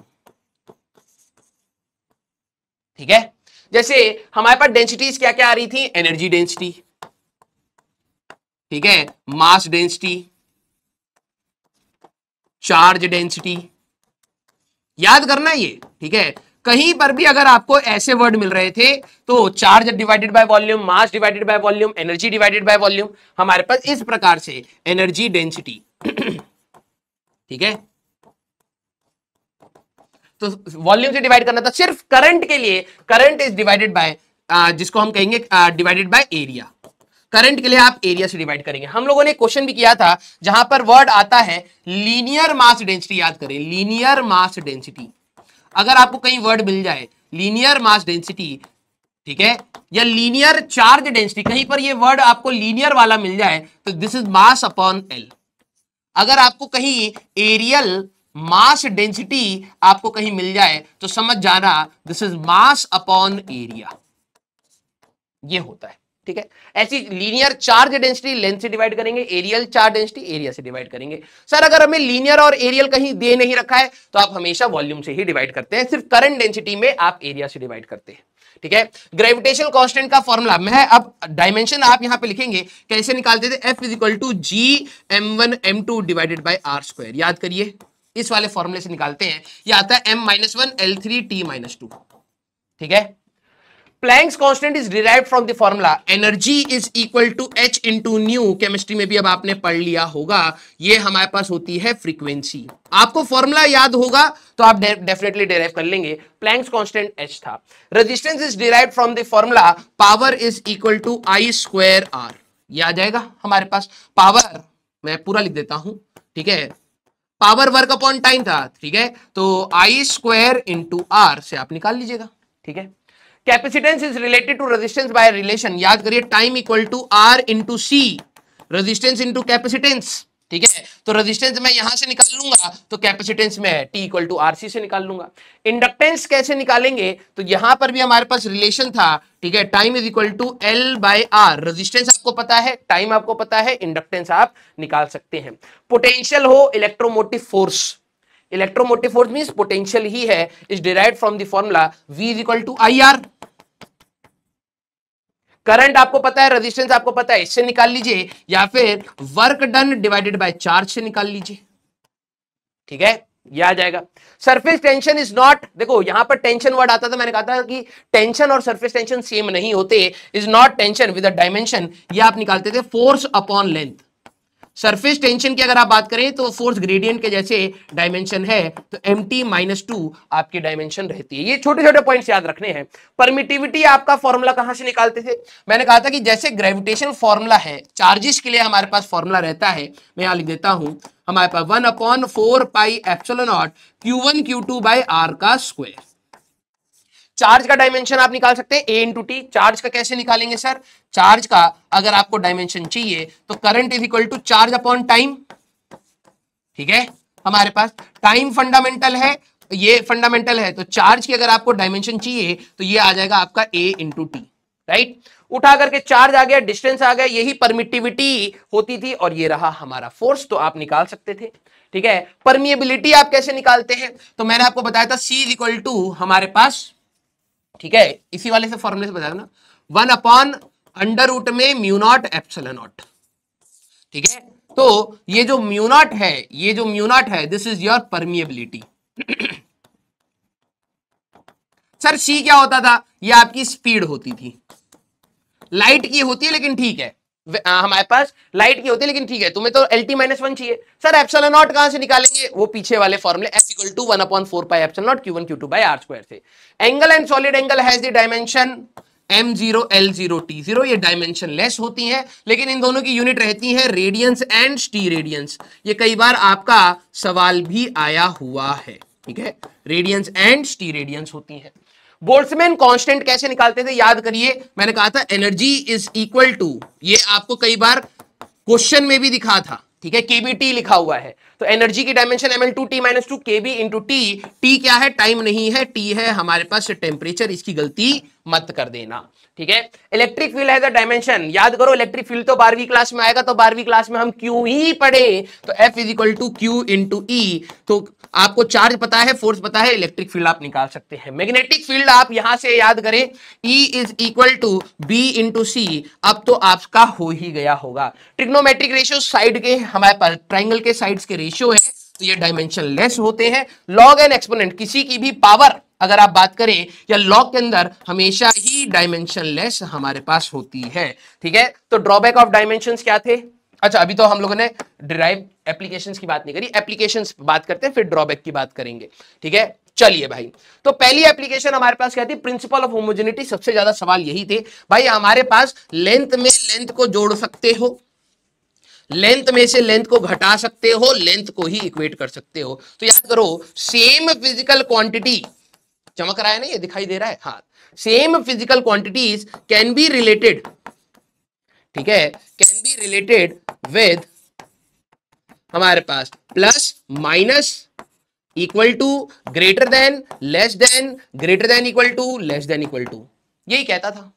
ठीक है जैसे हमारे पास डेंसिटीज क्या क्या आ रही थी एनर्जी डेंसिटी ठीक है मास डेंसिटी चार्ज डेंसिटी याद करना ये ठीक है कहीं पर भी अगर आपको ऐसे वर्ड मिल रहे थे तो charge divided by volume mass divided by volume energy divided by volume हमारे पास इस प्रकार से एनर्जी डेंसिटी [clears throat] ठीक है तो वॉल्यूम से डिवाइड करना था सिर्फ करंट के लिए करंट इज डिवाइडेड बाय जिसको हम कहेंगे डिवाइडेड बाय एरिया करंट के लिए आप एरिया से डिवाइड करेंगे हम लोगों ने क्वेश्चन भी किया था जहां पर वर्ड आता है लीनियर मास डेंसिटी याद करें लीनियर मास डेंसिटी अगर आपको कहीं वर्ड मिल जाए लीनियर मास डेंसिटी ठीक है या लीनियर चार्ज डेंसिटी कहीं पर ये वर्ड आपको लीनियर वाला मिल जाए तो this is mass upon L अगर आपको कहीं एरियल मास डेंसिटी आपको कहीं मिल जाए तो समझ जाना this is mass upon area ये होता है ठीक है ऐसी लीनियर चार्ज डेंसिटी लेंथ से डिवाइड करेंगे एरियल चार्ज डेंसिटी एरिया से डिवाइड करेंगे सर अगर हमें लीनियर और एरियल कहीं दे नहीं रखा है तो आप हमेशा वॉल्यूम से ही डिवाइड करते हैं सिर्फ करंट डेंसिटी में आप एरिया से डिवाइड करते हैं ठीक है ग्रेविटेशन कांस्टेंट का फॉर्मूला मैं अब डायमेंशन आप यहां पे लिखेंगे कैसे निकालते थे F is equal to G M one M two divided by R square याद करिए इस वाले फॉर्मूले से निकालते हैं यह आता है M minus one L three T minus two ठीक है Planck's constant is derive from the formula energy is equal to H into nu chemistry में भी अब आपने पढ़ लिया होगा ये हमारे पास होती है फ्रीक्वेंसी आपको फॉर्मूला याद होगा तो आप डेफिनेटली डिराइव कर लेंगे प्लैंक्स कांस्टेंट एच था resistance is derive from the formula power is equal to I square R ये आ जाएगा हमारे पास पावर मैं पूरा लिख देता हूं ठीक है पावर वर्क अपॉन टाइम था ठीक है तो आई स्क्वायर इंटू आर से आप निकाल लीजिएगा ठीक है capacitance is related to resistance by relation याद करिए time equal to R into C resistance into capacitance ठीक है तो रेजिस्टेंस मैं यहां से निकाल लूंगा तो कैपेसिटेंस में है टी इक्वल टू सी से निकाल लूंगा इंडक्टेंस कैसे निकालेंगे तो यहां पर भी हमारे पास रिलेशन था ठीक है time is equal to L by R resistance आपको पता है टाइम आपको पता है इंडक्टेंस आप निकाल सकते हैं पोटेंशियल हो electromotive force electromotive force mean potential ही है is derive from the formula V is equal to I R current आपको पता है रेजिस्टेंस आपको पता है इससे निकाल लीजिए या फिर work done divided by charge से निकाल लीजिए ठीक है यह आ जाएगा सरफेस टेंशन इज नॉट देखो यहां पर टेंशन वर्ड आता था मैंने कहा था कि टेंशन और सरफेस टेंशन सेम नहीं होते is not tension with dimension ये आप निकालते थे force upon length surface tension की अगर आप बात करें तो फोर्थ ग्रेडियंट के जैसे डायमेंशन है तो एम टी माइनस टू आपकी डायमेंशन रहती है ये छोटे छोटे पॉइंट्स याद रखने हैं परमिटिविटी आपका फॉर्मूला कहां से निकालते थे मैंने कहा था कि जैसे ग्रेविटेशन फॉर्मूला है चार्जेस के लिए हमारे पास फॉर्मूला रहता है मैं यहां लिख देता हूं हमारे पास one upon four pi epsilon nought Q one Q two by R का स्क्वायर चार्ज का डायमेंशन आप निकाल सकते हैं ए इंटू टी चार्ज का कैसे निकालेंगे सर चार्ज का अगर आपको डायमेंशन चाहिए तो current is equal to charge upon time ठीक है हमारे पास टाइम फंडामेंटल है ये फंडामेंटल है तो चार्ज की अगर आपको डायमेंशन चाहिए तो ये आ जाएगा आपका ए इंटू टी राइट उठा करके चार्ज आ गया डिस्टेंस आ गया यही परमिटिविटी होती थी और ये रहा हमारा फोर्स तो आप निकाल सकते थे ठीक है परमिएबिलिटी आप कैसे निकालते हैं तो मैंने आपको बताया था सी इज इक्वल टू हमारे पास ठीक है इसी वाले से फॉर्मूले से बता देना वन अपॉन अंडर रूट में म्यूनॉट एप्सल नॉट ठीक है तो ये जो म्यूनॉट है ये जो म्यूनॉट है this is your permeability sir C क्या होता था ये आपकी स्पीड होती थी लाइट की होती है लेकिन ठीक है हमारे पास लाइट की होती है लेकिन ठीक है तुम्हें तो एल टी माइनस वन चाहिए सर एप्सलन नॉट कहां से निकालेंगे वो पीछे वाले फॉर्मूले F equal to one upon four pi epsilon nought Q one Q two by R square से angle and solid angle has the dimension M zero L zero T zero ये डायमेंशन लेस होती है लेकिन इन दोनों की यूनिट रहती है रेडियंस एंड टी रेडियंस ये कई बार आपका सवाल भी आया हुआ है ठीक है रेडियंस एंड टी रेडियंस होती है बोल्समैन कांस्टेंट कैसे निकालते थे याद करिए मैंने कहा था एनर्जी इज इक्वल टू ये आपको कई बार क्वेश्चन में भी दिखा था ठीक है केबीटी लिखा हुआ है तो एनर्जी की dimension M L two T minus two K B into T T क्या है टाइम नहीं है टी है हमारे पास टेम्परेचर इसकी गलती मत कर देना ठीक है इलेक्ट्रिक फील्ड है द डायमेंशन याद करो इलेक्ट्रिक फील्ड तो बारहवीं क्लास में आएगा तो बारहवीं क्लास में हम क्यू ही पढ़े तो F is equal to Q into E तो आपको चार्ज पता है फोर्स पता है इलेक्ट्रिक फील्ड आप निकाल सकते हैं मैग्नेटिक फील्ड आप यहां से याद करें E is equal to B into C अब तो आपका हो ही गया होगा ट्रिग्नोमेट्रिक रेशियो साइड के हमारे पास ट्राइंगल के साइड के रेशियो है तो ये डायमेंशन लेस होते हैं लॉग एंड एक्सपोनेंट किसी की भी पावर अगर आप बात करें या लॉग के अंदर हमेशा ही डायमेंशन लेस हमारे पास होती है ठीक है तो ड्रॉबैक ऑफ डायमेंशन क्या थे अच्छा अभी तो हम लोगों ने डिराइव एप्लीकेशन की बात नहीं करी एप्लीकेशन बात करते हैं फिर ड्रॉबैक की बात करेंगे ठीक है चलिए भाई तो पहली एप्लीकेशन हमारे पास क्या थी प्रिंसिपल ऑफ होमोजेनिटी सबसे ज्यादा सवाल यही थे भाई हमारे पास लेंथ में लेंथ को जोड़ सकते हो लेंथ में से लेंथ को घटा सकते हो लेंथ को ही इक्वेट कर सकते हो तो याद करो सेम फिजिकल क्वांटिटी चमक रहा है ना ये दिखाई दे रहा है हाँ same physical quantities can be related ठीक है कैन बी रिलेटेड विद हमारे पास plus minus equal to greater than less than greater than equal to less than equal to यही कहता था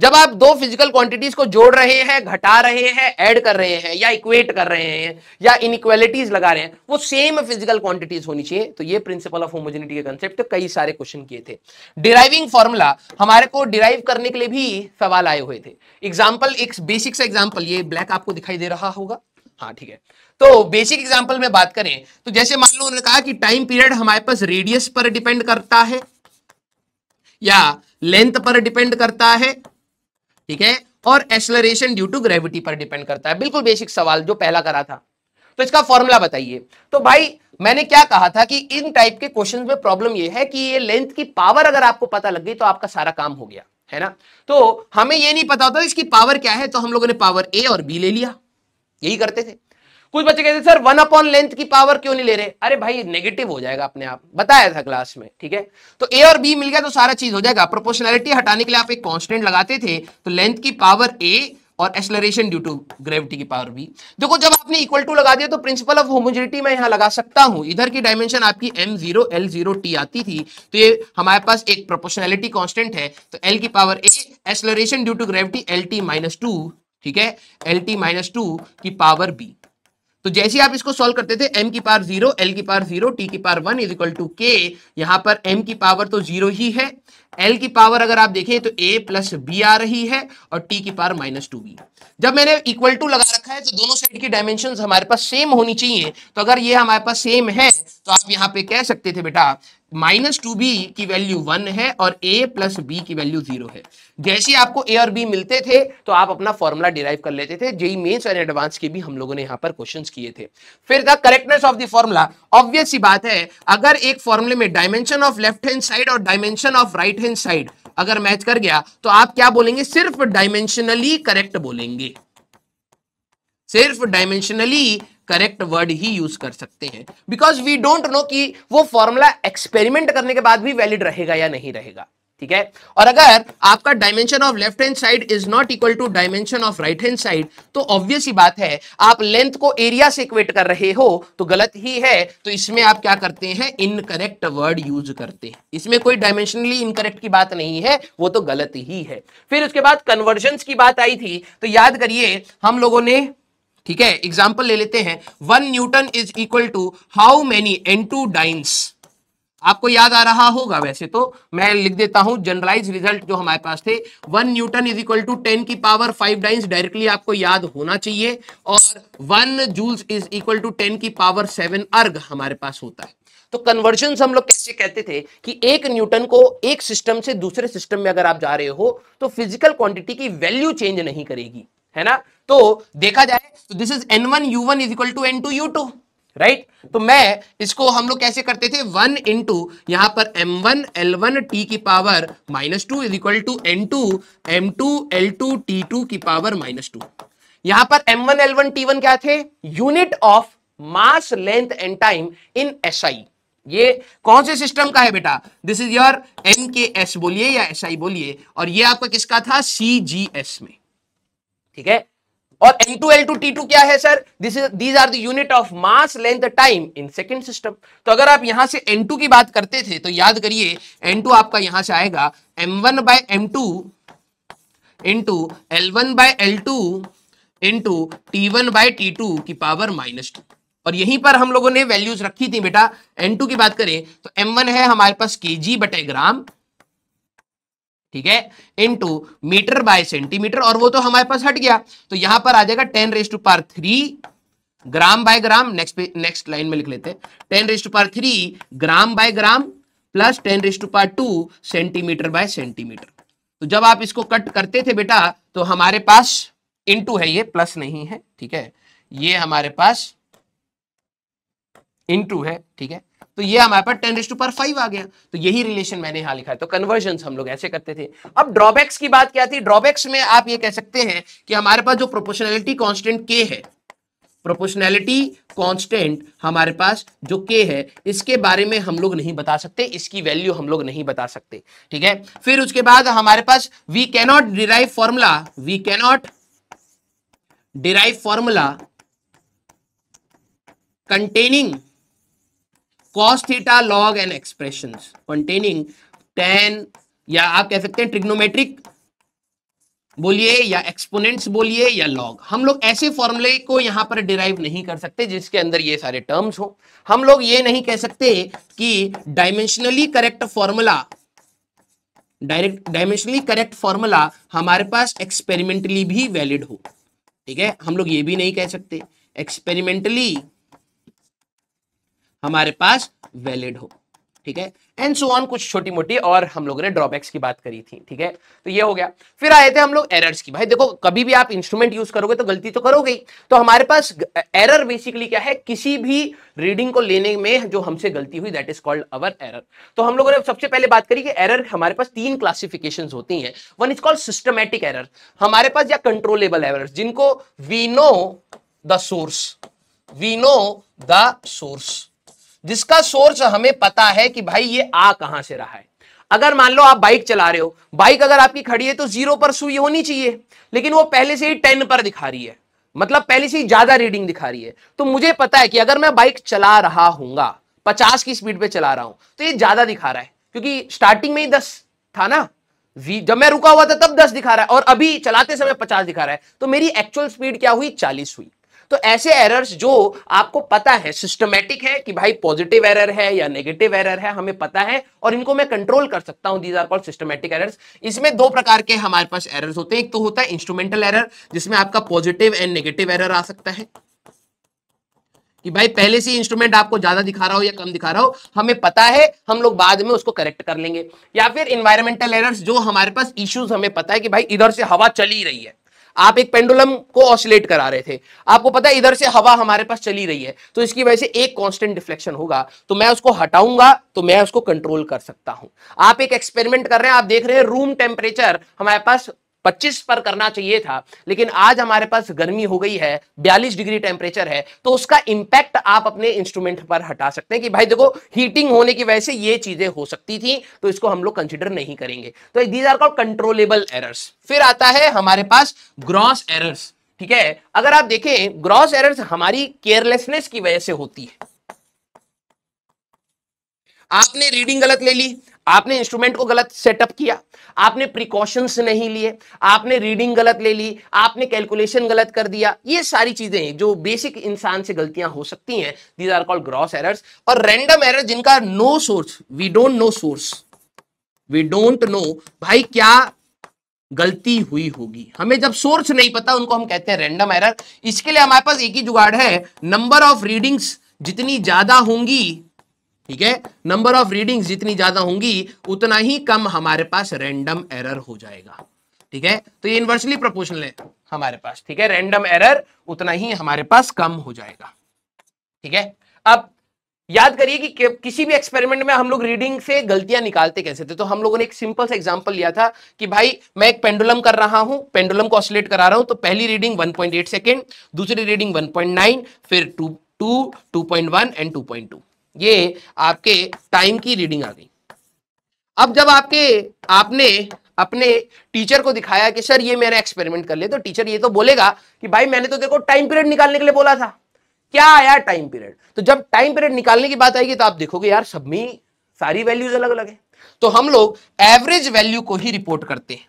जब आप दो फिजिकल क्वांटिटीज को जोड़ रहे हैं घटा रहे हैं ऐड कर रहे हैं या इक्वेट कर रहे हैं या इनक्वालिटीज लगा रहे हैं वो सेम फिजिकल क्वांटिटीज होनी चाहिए तो ये प्रिंसिपल ऑफ होमोजेनिटी के कंसेप्ट कई सारे क्वेश्चन किए थे डिराइविंग फॉर्मूला हमारे को डिराइव करने के लिए भी सवाल आए हुए थे एग्जाम्पल एक बेसिक सा एग्जाम्पल ये ब्लैक आपको दिखाई दे रहा होगा हाँ ठीक है तो बेसिक एग्जाम्पल में बात करें तो जैसे मान लो उन्होंने कहा कि टाइम पीरियड हमारे पास रेडियस पर डिपेंड करता है या लेंथ पर डिपेंड करता है ठीक है और एक्सलरेशन ड्यू टू ग्रेविटी पर डिपेंड करता है बिल्कुल बेसिक सवाल जो पहला करा था तो इसका फॉर्मूला बताइए तो भाई मैंने क्या कहा था कि इन टाइप के क्वेश्चन में प्रॉब्लम यह है कि ये लेंथ की पावर अगर आपको पता लग गई तो आपका सारा काम हो गया है ना तो हमें ये नहीं पता होता इसकी पावर क्या है तो हम लोगों ने पावर ए और बी ले लिया यही करते थे कुछ बच्चे कहते सर वन अपॉन लेंथ की पावर क्यों नहीं ले रहे अरे भाई नेगेटिव हो जाएगा अपने आप बताया था क्लास में ठीक है तो ए और बी मिल गया तो सारा चीज हो जाएगा प्रोपोर्शनैलिटी हटाने के लिए आप एक कॉन्स्टेंट लगाते थे तो लेंथ की पावर ए और एक्सलरेशन ड्यू टू ग्रेविटी की पावर भी देखो जब आपने इक्वल टू लगा दिया तो प्रिंसिपल ऑफ होमोजिटी मैं यहां लगा सकता हूं इधर की डायमेंशन आपकी M zero L zero T आती थी तो ये हमारे पास एक प्रोपोर्शनैलिटी कांस्टेंट है तो एल की power A acceleration due to gravity L T minus two ठीक है एल टी माइनस टू की पावर बी तो जैसे आप इसको सॉल्व करते थे m की पावर जीरो एल की पावर जीरो टी की power one is equal to K यहां पर m की पावर तो जीरो ही है एल की पावर अगर आप देखें तो ए प्लस बी आ रही है और टी की पावर माइनस टू बी जब मैंने इक्वल टू लगा रखा है तो दोनों साइड की डायमेंशन हमारे पास सेम होनी चाहिए तो अगर ये हमारे पास सेम है तो आप यहाँ पे कह सकते थे बेटा माइनस टू बी की वैल्यू वन है और ए प्लस बी की वैल्यू जीरो है जैसे आपको ए और बी मिलते थे तो आप अपना फॉर्मूला डिराइव कर लेते थे जेई मेन्स और एडवांस के भी हम लोगों ने यहां पर क्वेश्चन किए थे फिर the correctness of the formula obvious ही बात है अगर एक फॉर्मूले में dimension of left hand side और dimension of right hand side अगर मैच कर गया तो आप क्या बोलेंगे सिर्फ डायमेंशनली करेक्ट बोलेंगे सिर्फ डायमेंशनली करेक्ट वर्ड ही यूज कर सकते हैं बिकॉज वी डोंट नो कि वो फॉर्मूला एक्सपेरिमेंट करने के बाद भी वैलिड रहेगा या नहीं रहेगा ठीक है और अगर आपका dimension of left hand side is not equal to dimension of right hand side तो ऑब्वियस ही बात है आप लेंथ को एरिया से इक्वेट कर रहे हो तो गलत ही है तो इसमें आप क्या करते हैं इनकरेक्ट वर्ड यूज करते हैं इसमें कोई डायमेंशनली इनकरेक्ट की बात नहीं है वो तो गलत ही है फिर उसके बाद कन्वर्जन की बात आई थी तो याद करिए हम लोगों ने ठीक है एग्जाम्पल ले लेते हैं one newton is equal to how many in to dynes आपको याद आ रहा होगा वैसे तो मैं लिख देता हूं जनरलाइज रिजल्ट जो हमारे पास थे one newton is equal to ten की पावर फाइव डाइन्स डायरेक्टली आपको याद होना चाहिए और one joules is equal to ten की पावर सेवन अर्ग हमारे पास होता है तो कन्वर्जन हम लोग कैसे कहते थे कि एक न्यूटन को एक सिस्टम से दूसरे सिस्टम में अगर आप जा रहे हो तो फिजिकल क्वांटिटी की वैल्यू चेंज नहीं करेगी है ना तो देखा जाए तो this is N one U one is equal to N two U two right तो मैं इसको हम लोग कैसे करते थे वन इंटू यहां पर M one L one T की power minus two is equal to N two M two L two T two की पावर माइनस टू यहां पर M one L one T one क्या थे unit of mass length and time in S SI. ये कौन से सिस्टम का है बेटा this is your N K S बोलिए या एस SI बोलिए और ये आपका किसका था सी जी एस में ठीक है और N two L two T two क्या है sir this is these are unit of mass length time in second system तो अगर आप यहां से एन टू की बात करते थे तो याद करिए एन टू आपका यहां से आएगा M one by M two into L one by L two into T one by T two की पावर माइनस टू और यहीं पर हम लोगों ने वैल्यूज रखी थी बेटा एन टू की बात करें तो एम वन है हमारे पास के जी बटे ग्राम ठीक है इनटू मीटर बाय सेंटीमीटर और वो तो हमारे पास हट गया तो यहां पर आ जाएगा ten raise to power three gram by gram next next line में लिख लेते हैं ten raise to power three gram by gram plus ten raise to power two centimetre by centimetre तो जब आप इसको कट करते थे बेटा तो हमारे पास इनटू है ये प्लस नहीं है ठीक है ये हमारे पास इनटू है ठीक है तो ये हमारे पास टेन रिस्टू पर फाइव आ गया तो यही रिलेशन मैंने यहां लिखा है तो कन्वर्जन हम लोग ऐसे करते थे अब ड्रॉबैक्स की बात क्या थी ड्रॉबैक्स में आप ये कह सकते हैं कि हमारे पास जो प्रोपोर्शनैलिटी कॉन्स्टेंट के है प्रोपोर्शनैलिटी कांस्टेंट हमारे पास जो के है इसके बारे में हम लोग नहीं बता सकते इसकी वैल्यू हम लोग नहीं बता सकते ठीक है फिर उसके बाद हमारे पास we cannot derive formula we cannot derive formula containing cos theta log and expressions containing tan या आप कह सकते हैं ट्रिग्नोमेट्रिक बोलिए या एक्सपोनेंट्स बोलिए या लॉग हम लोग ऐसे फॉर्मूले को यहां पर डिराइव नहीं कर सकते जिसके अंदर ये सारे टर्म्स हो हम लोग ये नहीं कह सकते कि dimensionally correct formula direct dimensionally correct formula हमारे पास एक्सपेरिमेंटली भी वैलिड हो ठीक है हम लोग ये भी नहीं कह सकते एक्सपेरिमेंटली हमारे पास वैलिड हो ठीक है एंड सो ऑन कुछ छोटी मोटी और हम लोगों ने ड्रॉबैक्स की बात करी थी ठीक है तो ये हो गया फिर आए थे हम लोग एरर्स की भाई देखो कभी भी आप इंस्ट्रूमेंट यूज करोगे तो गलती तो करोगे ही तो हमारे पास एरर बेसिकली क्या है किसी भी रीडिंग को लेने में जो हमसे गलती हुई that is called our error तो हम लोगों ने सबसे पहले बात करी कि एरर हमारे पास तीन क्लासिफिकेशन होती है one is called systematic error हमारे पास या कंट्रोलेबल एरर जिनको we know the source we know the source जिसका सोर्स हमें पता है कि भाई ये आ कहां से रहा है अगर मान लो आप बाइक चला रहे हो बाइक अगर आपकी खड़ी है तो जीरो पर सुई होनी चाहिए लेकिन वो पहले से ही टेन पर दिखा रही है मतलब पहले से ही ज्यादा रीडिंग दिखा रही है तो मुझे पता है कि अगर मैं बाइक चला रहा हूंगा पचास की स्पीड पे चला रहा हूं तो ये ज्यादा दिखा रहा है क्योंकि स्टार्टिंग में ही दस था ना जब मैं रुका हुआ था तब दस दिखा रहा है और अभी चलाते समय पचास दिखा रहा है तो मेरी एक्चुअल स्पीड क्या हुई चालीस हुई तो ऐसे एरर्स जो आपको पता है सिस्टमेटिक है कि भाई पॉजिटिव एरर है या नेगेटिव एरर है हमें पता है और इनको मैं कंट्रोल कर सकता हूं these are call systematic errors इसमें दो प्रकार के हमारे पास एरर्स होते हैं एक तो होता है इंस्ट्रूमेंटल एरर जिसमें आपका पॉजिटिव एंड नेगेटिव एरर आ सकता है कि भाई पहले से इंस्ट्रूमेंट आपको ज्यादा दिखा रहा हो या कम दिखा रहा हो हमें पता है हम लोग बाद में उसको करेक्ट कर लेंगे या फिर इन्वायरमेंटल एरर्स जो हमारे पास इश्यूज हमें पता है कि भाई इधर से हवा चली रही है आप एक पेंडुलम को ऑसिलेट करा रहे थे आपको पता है इधर से हवा हमारे पास चली रही है तो इसकी वजह से एक कांस्टेंट डिफ्लेक्शन होगा तो मैं उसको हटाऊंगा तो मैं उसको कंट्रोल कर सकता हूं आप एक एक्सपेरिमेंट कर रहे हैं आप देख रहे हैं रूम टेम्परेचर हमारे पास पच्चीस पर करना चाहिए था लेकिन आज हमारे पास गर्मी हो गई है बयालीस डिग्री टेम्परेचर है तो उसका इंपैक्ट आप अपने इंस्ट्रूमेंट पर हटा सकते हैं कि भाई देखो हीटिंग होने की वजह से ये चीजें हो सकती थी तो इसको हम लोग कंसिडर नहीं करेंगे तो these are call controllable errors फिर आता है हमारे पास ग्रॉस एरर्स ठीक है अगर आप देखें ग्रॉस एरर्स हमारी केयरलेसनेस की वजह से होती है आपने रीडिंग गलत ले ली आपने इंस्ट्रूमेंट को गलत सेटअप किया आपने प्रिकॉशंस नहीं लिए आपने रीडिंग गलत ले ली आपने कैलकुलेशन गलत कर दिया ये सारी चीजें हैं जो बेसिक इंसान से गलतियां हो सकती हैं these are called gross errors और रैंडम एरर जिनका no source we don't know source we don't know भाई क्या गलती हुई होगी हमें जब सोर्स नहीं पता उनको हम कहते हैं रेंडम एरर इसके लिए हमारे पास एक ही जुगाड़ है नंबर ऑफ रीडिंग्स जितनी ज्यादा होंगी ठीक है नंबर ऑफ रीडिंग जितनी ज्यादा होंगी उतना ही कम हमारे पास रैंडम एरर हो जाएगा ठीक है तो ये इनवर्सली प्रोपोर्शनल है हमारे पास ठीक है रैंडम एरर उतना ही हमारे पास कम हो जाएगा ठीक है अब याद करिए कि किसी भी एक्सपेरिमेंट में हम लोग रीडिंग से गलतियां निकालते कैसे थे तो हम लोगों ने एक सिंपल सा एग्जांपल लिया था कि भाई मैं एक पेंडुलम कर रहा हूं पेंडुलम को ऑसिलेट करा रहा हूं तो पहली रीडिंग 1.8 सेकंड दूसरी रीडिंग 1.9 फिर 2 2 2.1 एंड 2.2 ये आपके टाइम की रीडिंग आ गई अब जब आपके आपने अपने टीचर को दिखाया कि सर ये मेरा एक्सपेरिमेंट कर ले तो टीचर ये तो बोलेगा कि भाई मैंने तो देखो टाइम पीरियड निकालने के लिए बोला था क्या आया टाइम पीरियड तो जब टाइम पीरियड निकालने की बात आएगी तो आप देखोगे यार सब में सारी वैल्यूज अलग अलग है तो हम लोग एवरेज वैल्यू को ही रिपोर्ट करते हैं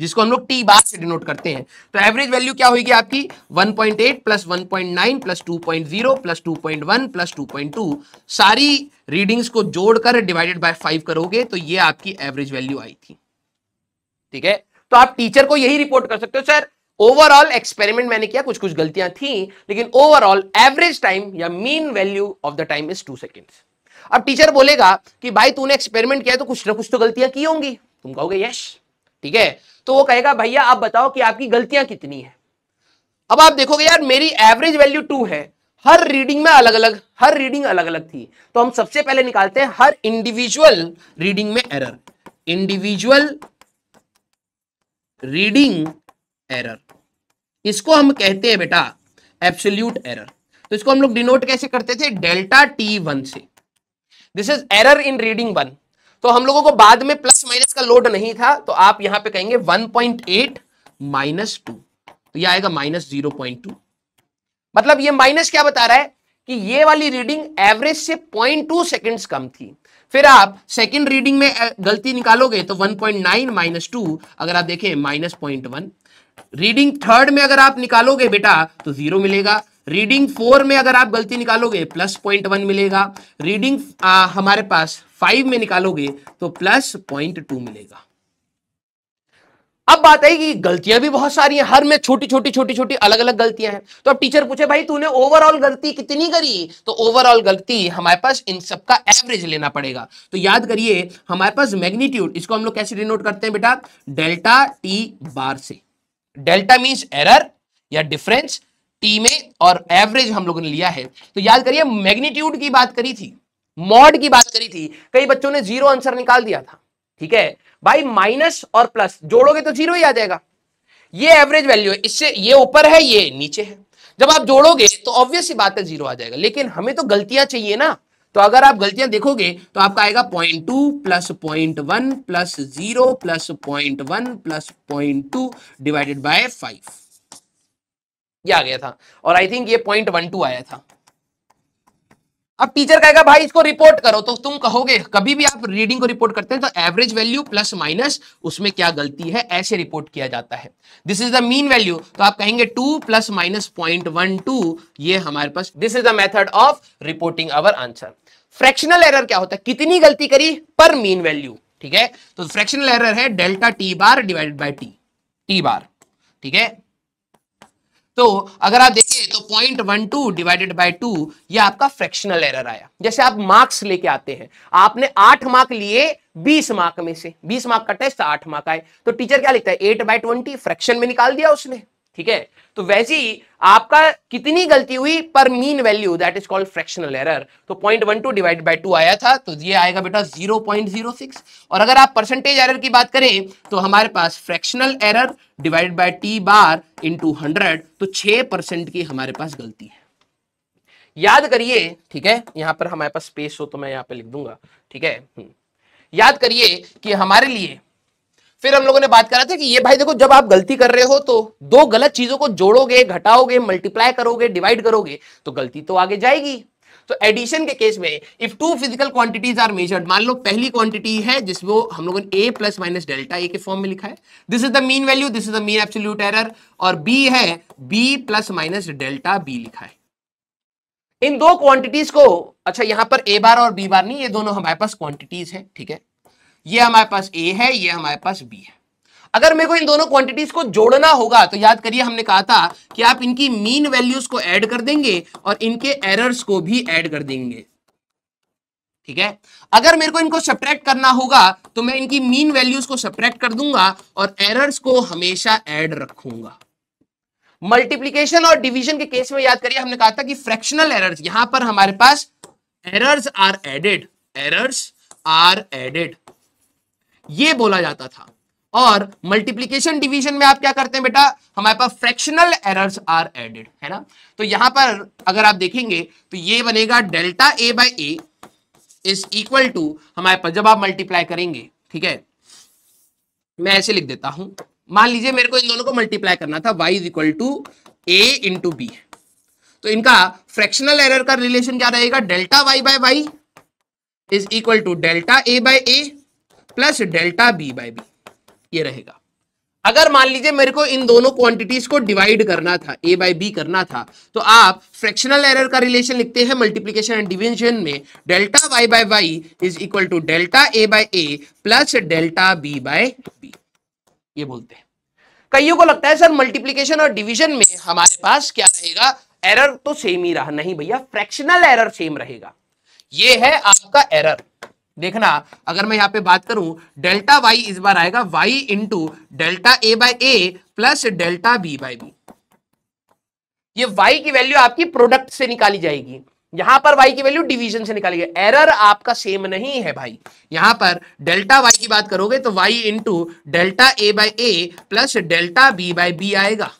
जिसको हम लोग टी बार से डिनोट करते हैं तो एवरेज वैल्यू क्या होगी आपकी 1.8 point eight plus one plus two plus two plus two सारी रीडिंग्स को जोड़कर डिवाइडेड बाय फाइव करोगे तो ये आपकी एवरेज वैल्यू आई थी ठीक है तो आप टीचर को यही रिपोर्ट कर सकते हो सर ओवरऑल एक्सपेरिमेंट मैंने किया कुछ कुछ गलतियां थी लेकिन ओवरऑल एवरेज टाइम या mean value of the time is two second अब टीचर बोलेगा कि भाई तूने एक्सपेरिमेंट किया तो कुछ ना कुछ तो गलतियां की होंगी तुम कहोगे यश ठीक है तो वो कहेगा भैया आप बताओ कि आपकी गलतियां कितनी है अब आप देखोगे यार मेरी एवरेज वैल्यू टू है हर रीडिंग में अलग अलग हर रीडिंग अलग अलग थी तो हम सबसे पहले निकालते हैं हर इंडिविजुअल रीडिंग में एरर इंडिविजुअल रीडिंग एरर इसको हम कहते हैं बेटा एब्सोल्यूट एरर तो इसको हम लोग डिनोट कैसे करते थे डेल्टा टी वन से this is error in reading one तो हम लोगों को बाद में प्लस माइनस का लोड नहीं था तो आप यहां पे कहेंगे 1.8 पॉइंट एट माइनस टू तो आएगा माइनस जीरो पॉइंट टू मतलब ये माइनस क्या बता रहा है कि ये वाली रीडिंग एवरेज से 0.2 टू कम थी फिर आप सेकेंड रीडिंग में गलती निकालोगे तो 1.9 पॉइंट नाइन माइनस टू अगर आप देखें minus point one reading third में अगर आप निकालोगे बेटा तो जीरो मिलेगा रीडिंग फोर में अगर आप गलती निकालोगे प्लस पॉइंट वन मिलेगा रीडिंग हमारे पास फाइव में निकालोगे तो प्लस पॉइंट टू मिलेगा अब बात है कि गलतियां भी बहुत सारी हैं हर में छोटी छोटी छोटी छोटी अलग अलग गलतियां हैं तो अब टीचर पूछे भाई तूने ओवरऑल गलती कितनी करी तो ओवरऑल गलती हमारे पास इन सबका एवरेज लेना पड़ेगा तो याद करिए हमारे पास मैग्नीट्यूड इसको हम लोग कैसे डिनोट करते हैं बेटा डेल्टा टी बार से डेल्टा मीन्स एरर या डिफरेंस टी में और एवरेज हम लोगों ने लिया है तो याद करिए मैग्नीट्यूड की बात करी थी मॉड की बात करी थी कई बच्चों ने जीरो आंसर निकाल दिया था ठीक है भाई माइनस और प्लस जोड़ोगे तो जीरो ही आ जाएगा ये एवरेज वैल्यू है इससे ये ऊपर है ये नीचे है जब आप जोड़ोगे तो ऑब्वियस ही बात है जीरो आ जाएगा लेकिन हमें तो गलतियां चाहिए ना तो अगर आप गलतियां देखोगे तो आपका आएगा point two plus point one plus zero plus point one plus point two divided by five ये आ गया था और आई थिंक ये पॉइंट वन टू आया था अब टीचर कहेगा भाई इसको रिपोर्ट करो तो तुम कहोगे कभी भी आप रीडिंग को रिपोर्ट करते हैं तो एवरेज वैल्यू प्लस माइनस उसमें क्या गलती है ऐसे रिपोर्ट किया जाता है this is the mean value तो आप कहेंगे two plus minus point one two ये हमारे पास this is the method of reporting our answer fractional error क्या होता है कितनी गलती करी पर मीन वैल्यू ठीक है तो फ्रैक्शनल एरर है delta T bar divided by T T bar ठीक है तो अगर आप देखिए तो point one two divided by two ये आपका फ्रैक्शनल एरर आया जैसे आप मार्क्स लेके आते हैं आपने आठ मार्क लिए बीस मार्क में से बीस मार्क का टेस्ट आठ मार्क आए तो टीचर क्या लिखता है एट बाई ट्वेंटी फ्रैक्शन में निकाल दिया उसने ठीक है तो वैसे ही आपका कितनी गलती हुई पर mean value that is called fractional error तो point one two divide by two आया था तो ये आएगा बेटा जीरो पॉइंट जीरो सिक्स और अगर आप परसेंटेज एरर की बात करें तो हमारे पास fractional error divide by T bar two hundred तो छह परसेंट की हमारे पास गलती है याद करिए ठीक है यहां पर हमारे पास स्पेस हो तो मैं यहां पर लिख दूंगा ठीक है हम्म। याद करिए कि हमारे लिए फिर हम लोगों ने बात करा था कि ये भाई देखो जब आप गलती कर रहे हो तो दो गलत चीजों को जोड़ोगे घटाओगे मल्टीप्लाई करोगे डिवाइड करोगे तो गलती तो आगे जाएगी तो एडिशन के केस में if two physical quantities are measured मान लो पहली क्वांटिटी है जिसको हम लोगों ने A plus minus delta A के फॉर्म में लिखा है this is the mean value this is the mean absolute error और बी है B plus minus delta B लिखा है इन दो क्वांटिटीज को अच्छा यहां पर ए बार और बी बार नहीं ये दोनों हमारे पास क्वांटिटीज है ठीक है ये हमारे पास ए है ये हमारे पास बी है अगर मेरे को इन दोनों क्वांटिटीज को जोड़ना होगा तो याद करिए हमने कहा था कि आप इनकी मीन वैल्यूज को ऐड कर देंगे और इनके एरर्स को भी ऐड कर देंगे ठीक है अगर मेरे को इनको सप्रैक्ट करना होगा तो मैं इनकी मीन वैल्यूज को सप्रैक्ट कर दूंगा और एरर्स को हमेशा ऐड रखूंगा मल्टीप्लीकेशन और डिविजन के केस में याद करिए हमने कहा था कि फ्रैक्शनल एरर्स यहां पर हमारे पास errors are added errors are added ये बोला जाता था और मल्टीप्लीकेशन डिवीजन में आप क्या करते हैं बेटा हमारे पास फ्रैक्शनल एरर्स आर एडेड है ना तो यहां पर अगर आप देखेंगे तो ये बनेगा delta A by A is equal to हमारे पास जब आप मल्टीप्लाई करेंगे ठीक है मैं ऐसे लिख देता हूं मान लीजिए मेरे को इन दोनों को मल्टीप्लाई करना था Y is equal to A into B तो इनका फ्रैक्शनल एरर का रिलेशन क्या रहेगा delta Y by Y is equal to delta A by A plus delta B by B ये रहेगा अगर मान लीजिए मेरे को इन दोनों क्वांटिटीज को डिवाइड करना था ए बाई बी करना था तो आप फ्रैक्शनल एरर का रिलेशन लिखते हैं मल्टीप्लीकेशन एंड डिविजन में delta Y by Y is equal to delta A by A plus delta B by B ये बोलते हैं कईयों को लगता है सर मल्टीप्लीकेशन और डिविजन में हमारे पास क्या रहेगा एरर तो सेम ही रहा नहीं भैया फ्रैक्शनल एरर सेम रहेगा ये है आपका एरर देखना अगर मैं यहाँ पे बात करूं डेल्टा वाई इस बार आएगा Y into delta A by A plus delta B by B ये वाई की वैल्यू आपकी प्रोडक्ट से निकाली जाएगी यहां पर वाई की वैल्यू डिवीजन से निकाली जाएगी एरर आपका सेम नहीं है भाई यहां पर डेल्टा वाई की बात करोगे तो Y into delta A by A plus delta B by B आएगा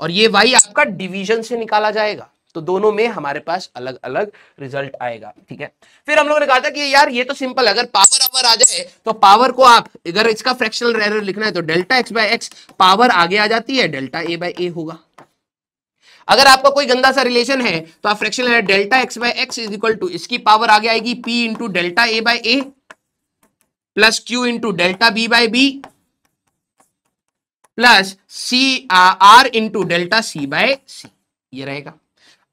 और ये वाई आपका डिवीजन से निकाला जाएगा तो दोनों में हमारे पास अलग अलग रिजल्ट आएगा ठीक है फिर हम लोगों ने कहा था कि यार ये तो सिंपल अगर पावर अवर आ जाए तो पावर को आप अगर इसका फ्रैक्शनल एरर लिखना है तो delta X by X power आगे आ जाती है डेल्टा ए बाय ए होगा अगर आपका कोई गंदा सा रिलेशन है तो आप fraction delta X by X is equal to इसकी पावर आगे आएगी P into delta A by A plus Q into delta B by B plus C R into delta C by C ये रहेगा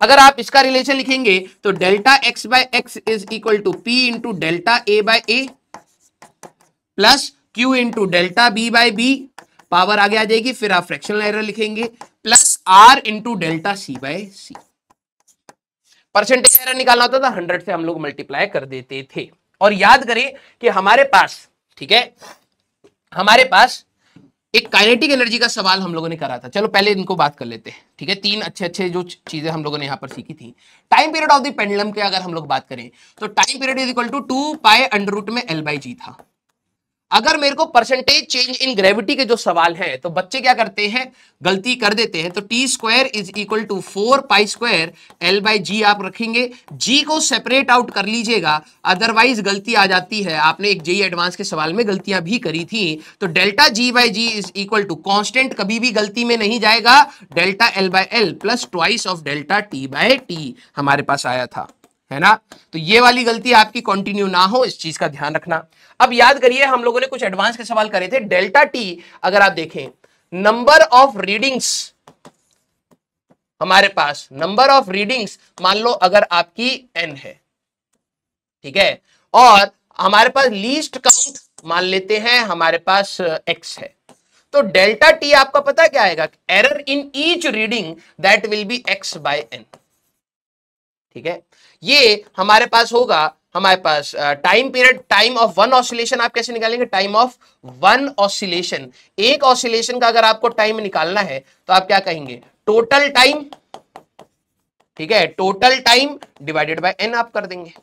अगर आप इसका रिलेशन लिखेंगे तो delta X by X is equal to P into delta A by A plus Q into delta B by B power आगे आ जाएगी फिर आप फ्रैक्शनल एरर लिखेंगे plus R into delta C by C percentage error निकालना होता था हंड्रेड से हम लोग मल्टीप्लाई कर देते थे और याद करें कि हमारे पास ठीक है हमारे पास एक काइनेटिक एनर्जी का सवाल हम लोगों ने करा था चलो पहले इनको बात कर लेते हैं ठीक है तीन अच्छे अच्छे जो चीजें हम लोगों ने यहाँ पर सीखी थी time period of the pendulum के अगर हम लोग बात करें तो time period is equal to two pi under root में एल बाई जी था अगर मेरे को परसेंटेज चेंज इन ग्रेविटी के जो सवाल हैं तो बच्चे क्या करते हैं गलती कर देते हैं तो T square is equal to four pi square L by G आप रखेंगे जी को सेपरेट आउट कर लीजिएगा अदरवाइज गलती आ जाती है आपने एक जेई एडवांस e के सवाल में गलतियां भी करी थी तो delta G by G is equal to constant कभी भी गलती में नहीं जाएगा delta L by L plus twice of delta T by T हमारे पास आया था है ना तो ये वाली गलती आपकी कंटिन्यू ना हो इस चीज का ध्यान रखना अब याद करिए हम लोगों ने कुछ एडवांस के सवाल करे थे डेल्टा टी अगर आप देखें नंबर ऑफ रीडिंग्स हमारे पास नंबर ऑफ रीडिंग्स मान लो अगर आपकी एन है ठीक है और हमारे पास लीस्ट काउंट मान लेते हैं हमारे पास एक्स uh, है तो डेल्टा टी आपका पता क्या आएगा error in each reading that will be X by N ठीक है ये हमारे पास होगा हमारे पास time period time of one oscillation आप कैसे निकालेंगे टाइम ऑफ वन ऑसिलेशन एक ऑसिलेशन का अगर आपको टाइम निकालना है तो आप क्या कहेंगे टोटल टाइम ठीक है total time divided by N आप कर देंगे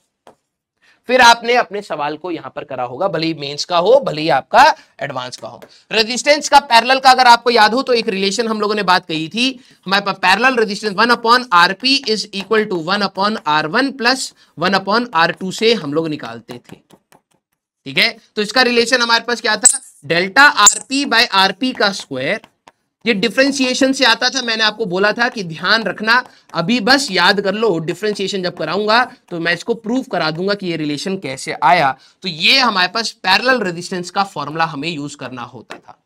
फिर आपने अपने सवाल को यहां पर करा होगा भले ही मेंस का हो भले ही आपका एडवांस का हो रेजिस्टेंस का पैरेलल का अगर आपको याद हो तो एक रिलेशन हम लोगों ने बात कही थी हमारे पास parallel resistance one upon R P is equal to one upon R one plus one upon R two से हम लोग निकालते थे ठीक है तो इसका रिलेशन हमारे पास क्या था delta R P by R P का स्क्वायर ये डिफ्रेंसिएशन से आता था मैंने आपको बोला था कि ध्यान रखना अभी बस याद कर लो डिफ्रेंसिएशन जब कराऊंगा तो मैं इसको प्रूव करा दूंगा कि ये रिलेशन कैसे आया तो ये हमारे पास पैरल रेजिस्टेंस का फॉर्मूला हमें यूज करना होता था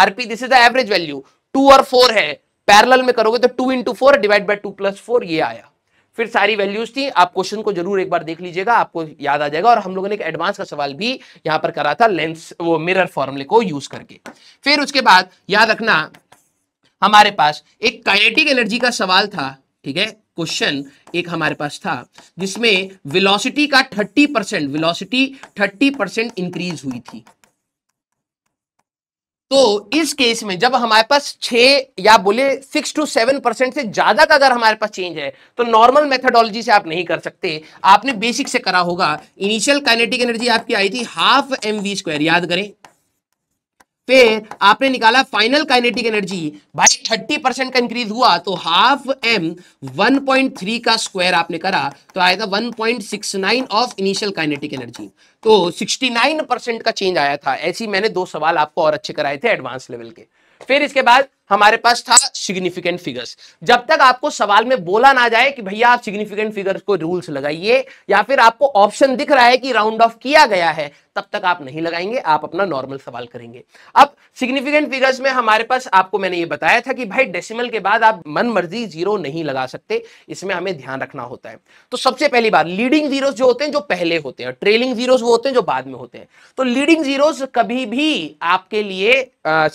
R P this is the average value two और फोर है पैरल में करोगे तो two into four divide by two plus four ये आया फिर सारी वैल्यूज थी आप क्वेश्चन को जरूर एक बार देख लीजिएगा आपको याद आ जाएगा और हम लोगों ने एक एडवांस का सवाल भी यहां पर करा था लेंस वो मिरर फॉर्मूले को यूज करके फिर उसके बाद याद रखना हमारे पास एक काइनेटिक एनर्जी का सवाल था ठीक है क्वेश्चन एक हमारे पास था जिसमें वेलोसिटी का 30 percent velocity thirty percent increase हुई थी तो इस केस में जब हमारे पास छ या बोले सिक्स टू सेवन परसेंट से ज्यादा का अगर हमारे पास चेंज है तो नॉर्मल मेथडोलॉजी से आप नहीं कर सकते आपने बेसिक से करा होगा इनिशियल काइनेटिक एनर्जी आपकी आई थी हाफ एम वी स्क्वायर याद करें फिर आपने निकाला फाइनल काइनेटिक एनर्जी भाई 30 परसेंट का इंक्रीज हुआ तो हाफ एम 1.3 का स्क्वायर आपने करा तो आया था 1.69 ऑफ इनिशियल काइनेटिक एनर्जी तो 69 परसेंट का चेंज आया था ऐसी मैंने दो सवाल आपको और अच्छे कराए थे एडवांस लेवल के फिर इसके बाद हमारे पास था सिग्निफिकेंट फिगर्स जब तक आपको सवाल में बोला ना जाए कि भैया आप सिग्निफिकेंट फिगर्स को रूल्स लगाइए या फिर आपको ऑप्शन दिख रहा है कि राउंड ऑफ किया गया है तब तक आप नहीं लगाएंगे आप अपना नॉर्मल सवाल करेंगे अब सिग्निफिकेंट फिगर्स में हमारे पास आपको मैंने ये बताया था कि भाई डेसिमल के बाद आप मन मर्जी जीरो नहीं लगा सकते इसमें हमें ध्यान रखना होता है तो सबसे पहली बात लीडिंग जीरो जो होते हैं जो पहले होते हैं ट्रेलिंग जीरो वो होते हैं जो बाद में होते हैं तो लीडिंग जीरो कभी भी आपके लिए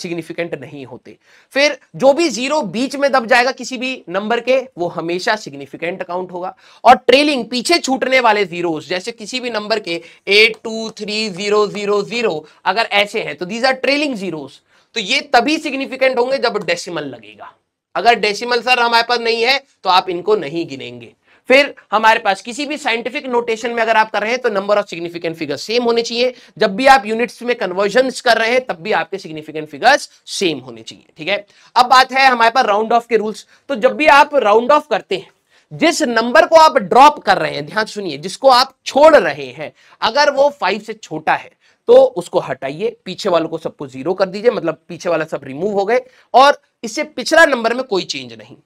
सिग्निफिकेंट नहीं होते फिर फिर जो भी जीरो बीच में दब जाएगा किसी भी नंबर के वो हमेशा सिग्निफिकेंट अकाउंट होगा और ट्रेलिंग पीछे छूटने वाले जीरोस जैसे किसी भी नंबर के eight two three zero zero zero अगर ऐसे हैं तो दीज आर ट्रेलिंग जीरोस तो ये तभी सिग्निफिकेंट होंगे जब डेसिमल लगेगा अगर डेसिमल सर हमारे पास नहीं है तो आप इनको नहीं गिनेंगे फिर हमारे पास किसी भी साइंटिफिक नोटेशन में अगर आप कर रहे हैं तो number of significant figures same होने चाहिए जब भी आप यूनिट्स में कन्वर्जन कर रहे हैं तब भी आपके सिग्निफिकेंट फिगर्स सेम होने चाहिए ठीक है अब बात है हमारे पास राउंड ऑफ के रूल्स तो जब भी आप राउंड ऑफ करते हैं जिस नंबर को आप ड्रॉप कर रहे हैं ध्यान सुनिए जिसको आप छोड़ रहे हैं अगर वो फाइव से छोटा है तो उसको हटाइए पीछे वालों को सबको जीरो कर दीजिए मतलब पीछे वाला सब रिमूव हो गए और इससे पिछला नंबर में कोई चेंज नहीं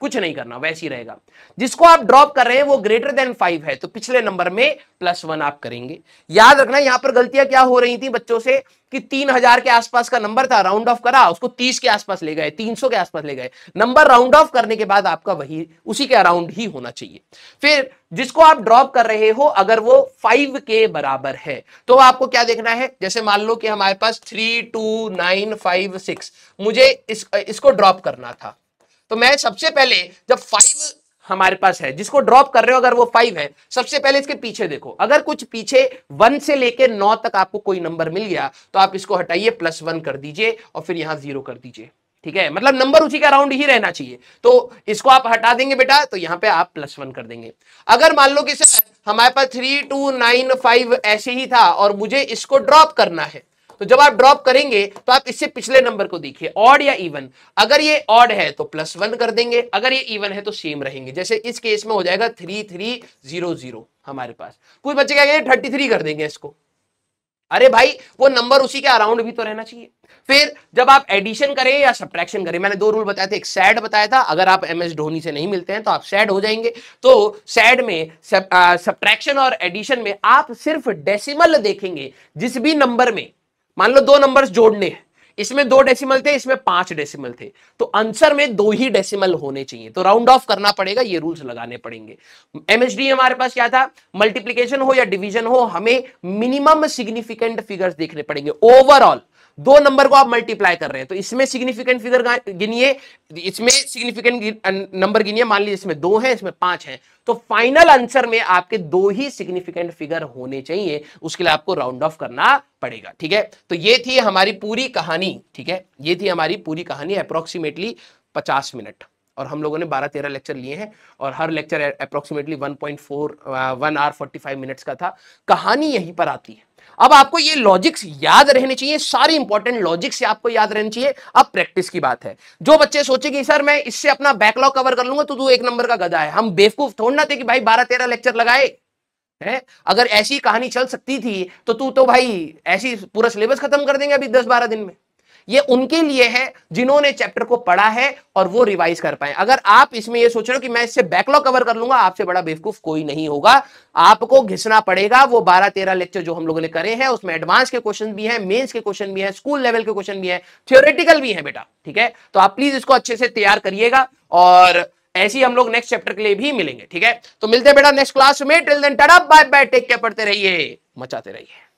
कुछ नहीं करना वैसे ही रहेगा जिसको आप ड्रॉप कर रहे हैं वो ग्रेटर देन फाइव है तो पिछले नंबर में प्लस वन आप करेंगे याद रखना यहां पर गलतियां क्या हो रही थी बच्चों से कि तीन हजार के आसपास का नंबर था राउंड ऑफ करा उसको तीस के आसपास ले गए तीन सौ के आसपास ले गए नंबर राउंड ऑफ करने के बाद आपका वही उसी के अराउंड ही होना चाहिए फिर जिसको आप ड्रॉप कर रहे हो अगर वो फाइव के बराबर है तो आपको क्या देखना है जैसे मान लो कि हमारे पास three two nine five six मुझे इस, इसको ड्रॉप करना था तो मैं सबसे पहले जब फाइव हमारे पास है जिसको ड्रॉप कर रहे हो अगर वो फाइव है सबसे पहले इसके पीछे देखो अगर कुछ पीछे वन से लेके नौ तक आपको कोई नंबर मिल गया तो आप इसको हटाइए प्लस वन कर दीजिए और फिर यहां जीरो कर दीजिए ठीक है मतलब नंबर उसी का राउंड ही रहना चाहिए तो इसको आप हटा देंगे बेटा तो यहां पे आप प्लस वन कर देंगे अगर मान लो कि सर हमारे पास थ्री टू नाइन फाइव ऐसे ही था और मुझे इसको ड्रॉप करना है तो जब आप ड्रॉप करेंगे तो आप इससे पिछले नंबर को देखिए ऑड या इवन अगर ये ऑड है तो प्लस वन कर देंगे अगर ये इवन है तो सेम रहेंगे जैसे इस केस में हो जाएगा थ्री थ्री जीरो जीरो हमारे पास कुछ बच्चे क्या कहेंगे थर्टी थ्री कर देंगे इसको अरे भाई वो नंबर उसी के अराउंड भी तो रहना चाहिए फिर जब आप एडिशन करें या सब्ट्रैक्शन करें मैंने दो रूल बताए थे एक सैड बताया था अगर आप एम एस धोनी से नहीं मिलते हैं तो आप सैड हो जाएंगे तो सैड में सब्ट्रैक्शन और एडिशन में आप सिर्फ डेसिमल देखेंगे जिस भी नंबर में मान लो दो नंबर जोड़ने हैं इसमें दो डेसिमल थे इसमें पांच डेसिमल थे तो आंसर में दो ही डेसिमल होने चाहिए तो राउंड ऑफ करना पड़ेगा ये रूल्स लगाने पड़ेंगे एमएचडी हमारे पास क्या था मल्टीप्लीकेशन हो या डिवीजन हो हमें मिनिमम सिग्निफिकेंट फिगर्स देखने पड़ेंगे ओवरऑल दो नंबर को आप मल्टीप्लाई कर रहे हैं तो इसमें सिग्निफिकेंट फिगर गिनिए इसमें सिग्निफिकेंट नंबर गिनिए मान लीजिए इसमें दो है इसमें पांच है तो फाइनल आंसर में आपके दो ही सिग्निफिकेंट फिगर होने चाहिए उसके लिए आपको राउंड ऑफ करना पड़ेगा ठीक है तो ये थी हमारी पूरी कहानी ठीक है ये थी हमारी पूरी कहानी अप्रोक्सीमेटली पचास मिनट और हम लोगों ने बारह तेरह लेक्चर लिए हैं और हर lecture approximately one point four one hour five minutes का था कहानी यहीं पर आती है अब आपको ये लॉजिक्स याद रहने चाहिए सारी इंपॉर्टेंट लॉजिक्स आपको याद रहनी चाहिए अब प्रैक्टिस की बात है जो बच्चे सोचे कि सर मैं इससे अपना बैकलॉग कवर कर लूंगा तो तू एक नंबर का गधा है हम बेवकूफ थोड़ ना थे कि भाई बारह तेरह लेक्चर लगाए है अगर ऐसी कहानी चल सकती थी तो तू तो भाई ऐसी पूरा सिलेबस खत्म कर देंगे अभी दस बारह दिन में ये उनके लिए है जिन्होंने चैप्टर को पढ़ा है और वो रिवाइज कर पाए अगर आप इसमें ये सोच रहे हो कि मैं इससे बैकलॉग कवर कर लूंगा आपसे बड़ा बेवकूफ कोई नहीं होगा आपको घिसना पड़ेगा वो बारह तेरह लेक्चर जो हम लोगों ने करे हैं उसमें एडवांस के क्वेश्चन भी हैं मेन्स के क्वेश्चन भी हैं स्कूल लेवल के क्वेश्चन भी है थियोरेटिकल भी है बेटा ठीक है तो आप प्लीज इसको अच्छे से तैयार करिएगा और ऐसे ही हम लोग नेक्स्ट चैप्टर के लिए भी मिलेंगे ठीक है तो मिलते हैं बेटा नेक्स्ट क्लास में टिल देन टडअप बाय बाय टेक केयर पढ़ते रहिए मचाते रहिए